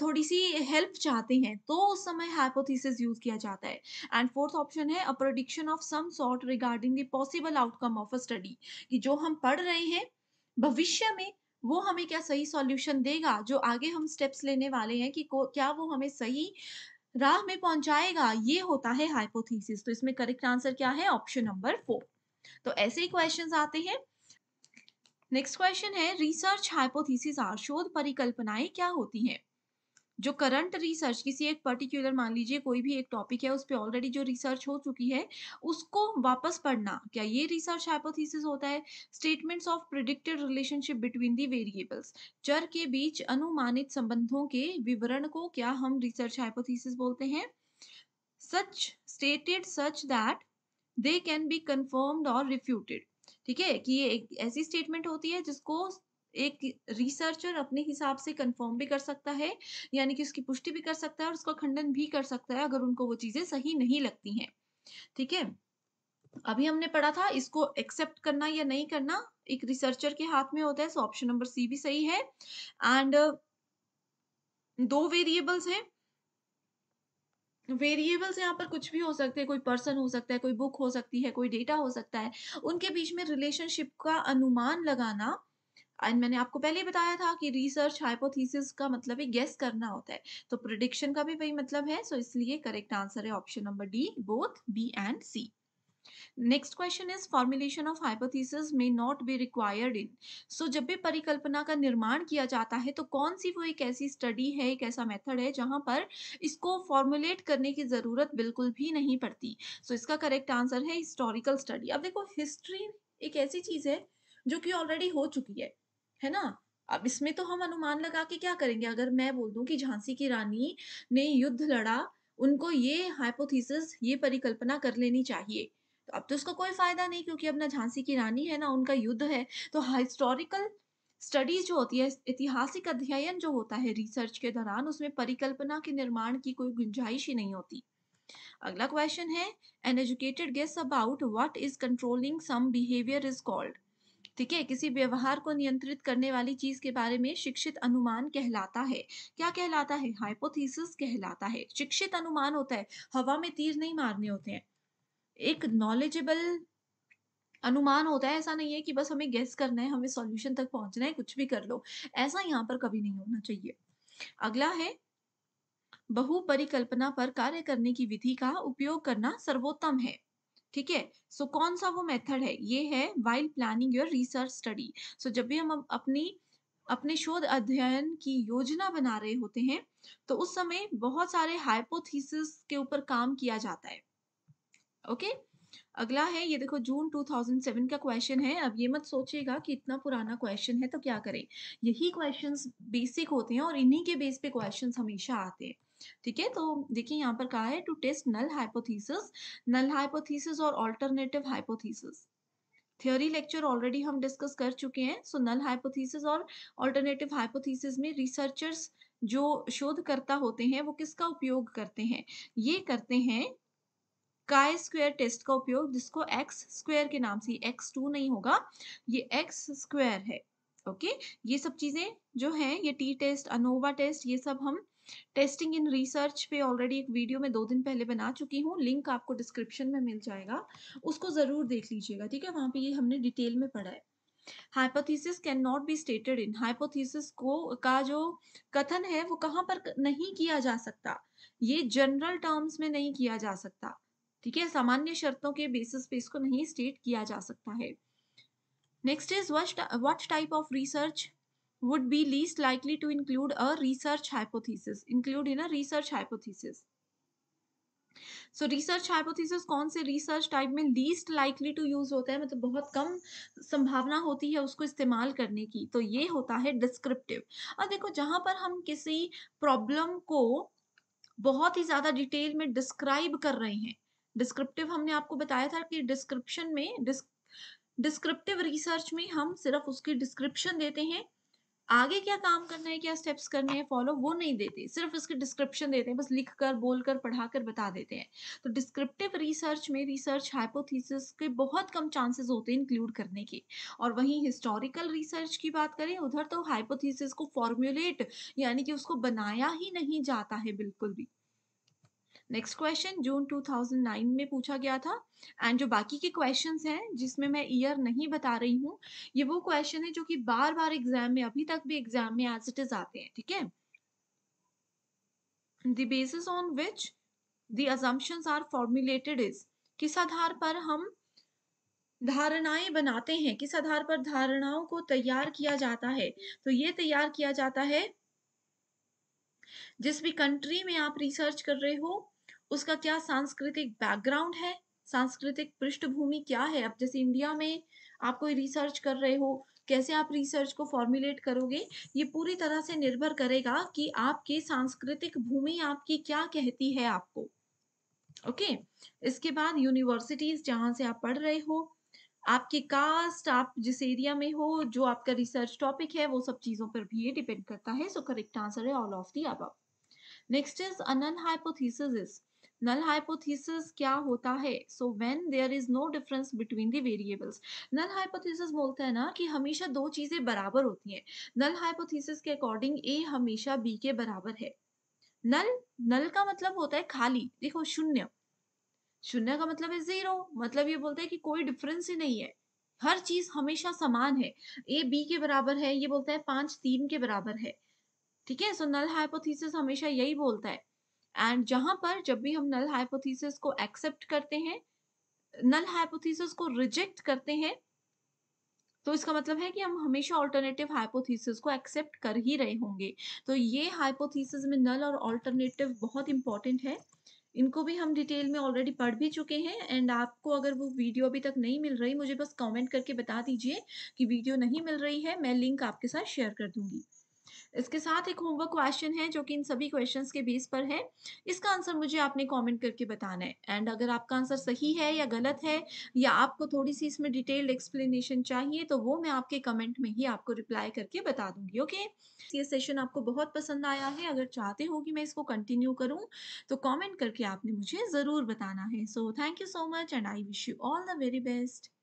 Speaker 1: थोड़ी सी हेल्प चाहते हैं तो उस समय हाइपोथीसिस यूज किया जाता है एंड फोर्थ ऑप्शन है a prediction of some sort regarding the possible outcome of a study कि जो हम पढ़ रहे हैं भविष्य में वो हमें क्या सही सॉल्यूशन देगा जो आगे हम स्टेप्स लेने वाले हैं कि क्या वो हमें सही राह में पहुंचाएगा ये होता है हाइपोथीसिस तो इसमें करेक्ट आंसर क्या है ऑप्शन नंबर फोर तो ऐसे ही क्वेश्चंस आते हैं नेक्स्ट क्वेश्चन है रिसर्च हाइपोथीसिस आर शोध परिकल्पनाएं क्या होती हैं जो करंट रिसर्च किसी एक पर्टिकुलर मान लीजिए कोई भी एक टॉपिक है उस पर ऑलरेडी जो रिसर्च हो चुकी है उसको वापस पढ़ना क्या ये रिसर्च हाइपोथीसिस होता है statements of predicted relationship between the variables चर के बीच अनुमानित संबंधों के विवरण को क्या हम रिसर्च हाइपोथीसिस बोलते हैं such stated such that they can be confirmed और रिफ्यूटेड ठीक है कि ये एक ऐसी स्टेटमेंट होती है जिसको एक रिसर्चर अपने हिसाब से कंफर्म भी कर सकता है यानी कि उसकी पुष्टि भी कर सकता है और उसका खंडन भी कर सकता है अगर उनको वो चीजें सही नहीं लगती हैं ठीक है अभी हमने पढ़ा था इसको एक्सेप्ट करना या नहीं करना एक रिसर्चर के हाथ में होता है सो ऑप्शन नंबर सी भी सही है एंड दो वेरिएबल्स हैं वेरिएबल्स यहाँ पर कुछ भी हो सकते हैं कोई पर्सन हो सकता है कोई बुक हो सकती है कोई डेटा हो सकता है उनके बीच में रिलेशनशिप का अनुमान लगाना एंड मैंने आपको पहले बताया था कि रिसर्च हाइपोथीसिस का मतलब एक गेस करना होता है तो प्रिडिक्शन का भी वही मतलब है सो so इसलिए करेक्ट आंसर है option number D both B and C next question is formulation of hypothesis may not be required in so जब भी परिकल्पना का निर्माण किया जाता है तो कौन सी वो एक ऐसी स्टडी है एक ऐसा मेथड है जहां पर इसको फॉर्मुलेट करने की ज़रूरत बिल्कुल भी नहीं पड़ती सो so, इसका करेक्ट आंसर है हिस्टोरिकल स्टडी अब देखो हिस्ट्री एक ऐसी चीज़ है जो कि ऑलरेडी हो चुकी है है ना अब इसमें तो हम अनुमान लगा के क्या करेंगे अगर मैं बोल दूं कि झांसी की रानी ने युद्ध लड़ा उनको ये हाइपोथीसिस ये परिकल्पना कर लेनी चाहिए तो अब तो उसका कोई फायदा नहीं क्योंकि अब ना झांसी की रानी है ना उनका युद्ध है तो हिस्टोरिकल स्टडीज जो होती है ऐतिहासिक अध्ययन जो होता है रिसर्च के दौरान उसमें परिकल्पना के निर्माण की कोई गुंजाइश ही नहीं होती अगला क्वेश्चन है an educated guess about what is controlling some behaviour is called ठीक है किसी व्यवहार को नियंत्रित करने वाली चीज के बारे में शिक्षित अनुमान कहलाता है क्या कहलाता है हाइपोथीसिस कहलाता है शिक्षित अनुमान होता है हवा में तीर नहीं मारने होते हैं एक नॉलेजेबल अनुमान होता है ऐसा नहीं है कि बस हमें गेस करना है हमें सॉल्यूशन तक पहुंचना है कुछ भी कर लो ऐसा यहाँ पर कभी नहीं होना चाहिए अगला है बहु परिकल्पना पर कार्य करने की विधि का उपयोग करना सर्वोत्तम है ठीक है सो कौन सा वो मेथड है ये है while planning your research study so जब भी हम अपनी अपने शोध अध्ययन की योजना बना रहे होते हैं तो उस समय बहुत सारे हाइपोथीसिस के ऊपर काम किया जाता है ओके अगला है ये देखो जून 2007 का क्वेश्चन है अब ये मत सोचिएगा कि इतना पुराना क्वेश्चन है तो क्या करें यही क्वेश्चंस बेसिक होते हैं और इन्हीं के बेस पे क्वेश्चंस हमेशा आते हैं ठीक है तो देखिए यहाँ पर कहा है to test null hypothesis null hypothesis और alternative hypothesis theory lecture already हम डिस्कस कर चुके हैं सो नल हाइपोथीसिस और ऑल्टरनेटिव हाइपोथीसिस में रिसर्चर्स जो शोधकर्ता होते हैं वो किसका उपयोग करते हैं ये करते हैं काय स्क्वायर टेस्ट का उपयोग जिसको एक्स स्क्वायर के नाम से एक्स टू नहीं होगा ये एक्स स्क्वायर है ओके ये सब चीज़ें जो हैं ये टी टेस्ट अनोवा टेस्ट ये सब हम टेस्टिंग इन रिसर्च पे ऑलरेडी एक वीडियो में दो दिन पहले बना चुकी हूँ लिंक आपको डिस्क्रिप्शन में मिल जाएगा उसको ज़रूर देख लीजिएगा ठीक है वहां पे ये हमने डिटेल में पढ़ा है hypothesis can not be stated in hypothesis को का जो कथन है वो कहाँ पर नहीं किया जा सकता ये जनरल टर्म्स में नहीं किया जा सकता ठीक है सामान्य शर्तों के बेसिस पे इसको नहीं स्टेट किया जा सकता है next is what type of research would be least likely to include a research hypothesis include in a research hypothesis so research hypothesis कौन से रिसर्च टाइप में लीस्ट लाइकली टू यूज होता है मतलब बहुत कम संभावना होती है उसको इस्तेमाल करने की तो ये होता है डिस्क्रिप्टिव और देखो जहां पर हम किसी प्रॉब्लम को बहुत ही ज़्यादा डिटेल में डिस्क्राइब कर रहे हैं डिस्क्रिप्टिव हमने आपको बताया था कि डिस्क्रिप्शन में डिस्क्रिप्टिव रिसर्च में हम सिर्फ उसकी डिस्क्रिप्शन देते हैं आगे क्या काम करना है क्या स्टेप्स करने हैं फॉलो वो नहीं देते सिर्फ इसकी डिस्क्रिप्शन देते हैं बस लिख कर बोल कर पढ़ा कर बता देते हैं तो डिस्क्रिप्टिव रिसर्च में रिसर्च हाइपोथीसिस के बहुत कम चांसेस होते हैं इंक्लूड करने के और वहीं हिस्टोरिकल रिसर्च की बात करें उधर तो हाइपोथीसिस को फॉर्म्यूलेट यानी कि उसको बनाया ही नहीं जाता है बिल्कुल भी नेक्स्ट क्वेश्चन जून 2009 में पूछा गया था एंड जो बाकी के क्वेश्चंस हैं जिसमें मैं ईयर नहीं बता रही हूँ ये वो क्वेश्चन है जो कि बार बार एग्जाम में अभी तक भी एग्जाम में एज इट इज आते हैं ठीक है the basis on which the are formulated is किस आधार पर हम धारणाएं बनाते हैं किस आधार पर धारणाओं को तैयार किया जाता है तो ये तैयार किया जाता है जिस भी कंट्री में आप रिसर्च कर रहे हो उसका क्या सांस्कृतिक बैकग्राउंड है सांस्कृतिक पृष्ठभूमि क्या है अब जैसे इंडिया में आप कोई रिसर्च कर रहे हो कैसे आप रिसर्च को फॉर्मुलेट करोगे ये पूरी तरह से निर्भर करेगा कि आपकी सांस्कृतिक भूमि आपकी क्या कहती है आपको ओके okay? इसके बाद यूनिवर्सिटीज जहां से आप पढ़ रहे हो आपकी कास्ट आप जिस एरिया में हो जो आपका रिसर्च टॉपिक है वो सब चीज़ों पर भी ये डिपेंड करता है सो करेक्ट आंसर है ऑल ऑफ दी अब नेक्स्ट इज अनन हाइपोथीसिस नल हाइपोथीसिस क्या होता है so when there is no difference between the variables null hypothesis बोलते हैं ना कि हमेशा दो चीजें बराबर होती हैं नल हाइपोथीसिस के अकॉर्डिंग ए हमेशा बी के बराबर है नल नल का मतलब होता है खाली देखो शून्य शून्य का मतलब है जीरो मतलब ये बोलता है कि कोई डिफरेंस ही नहीं है हर चीज हमेशा समान है ए बी के बराबर है ये बोलता है पांच तीन के बराबर है ठीक है सो नल हाइपोथीसिस हमेशा यही बोलता है एंड जहां पर जब भी हम नल हाइपोथीसिस को एक्सेप्ट करते हैं नल हाइपोथीसिस को रिजेक्ट करते हैं तो इसका मतलब है कि हम हमेशा ऑल्टरनेटिव हाइपोथीसिस को एक्सेप्ट कर ही रहे होंगे तो ये हाइपोथीसिस में नल और ऑल्टरनेटिव बहुत इंपॉर्टेंट है इनको भी हम डिटेल में ऑलरेडी पढ़ भी चुके हैं एंड आपको अगर वो वीडियो अभी तक नहीं मिल रही मुझे बस कमेंट करके बता दीजिए कि वीडियो नहीं मिल रही है मैं लिंक आपके साथ शेयर कर दूंगी इसके साथ एक होमवर्क क्वेश्चन है जो कि इन सभी क्वेश्चंस के बेस पर है इसका आंसर मुझे आपने कॉमेंट करके बताना है एंड अगर आपका आंसर सही है या गलत है या आपको थोड़ी सी इसमें डिटेल्ड एक्सप्लेनेशन चाहिए तो वो मैं आपके कमेंट में ही आपको रिप्लाई करके बता दूंगी ओके ये सेशन आपको बहुत पसंद आया है अगर चाहते हो कि मैं इसको कंटिन्यू करूँ तो कॉमेंट करके आपने मुझे ज़रूर बताना है so thank you so much and I wish you all the very best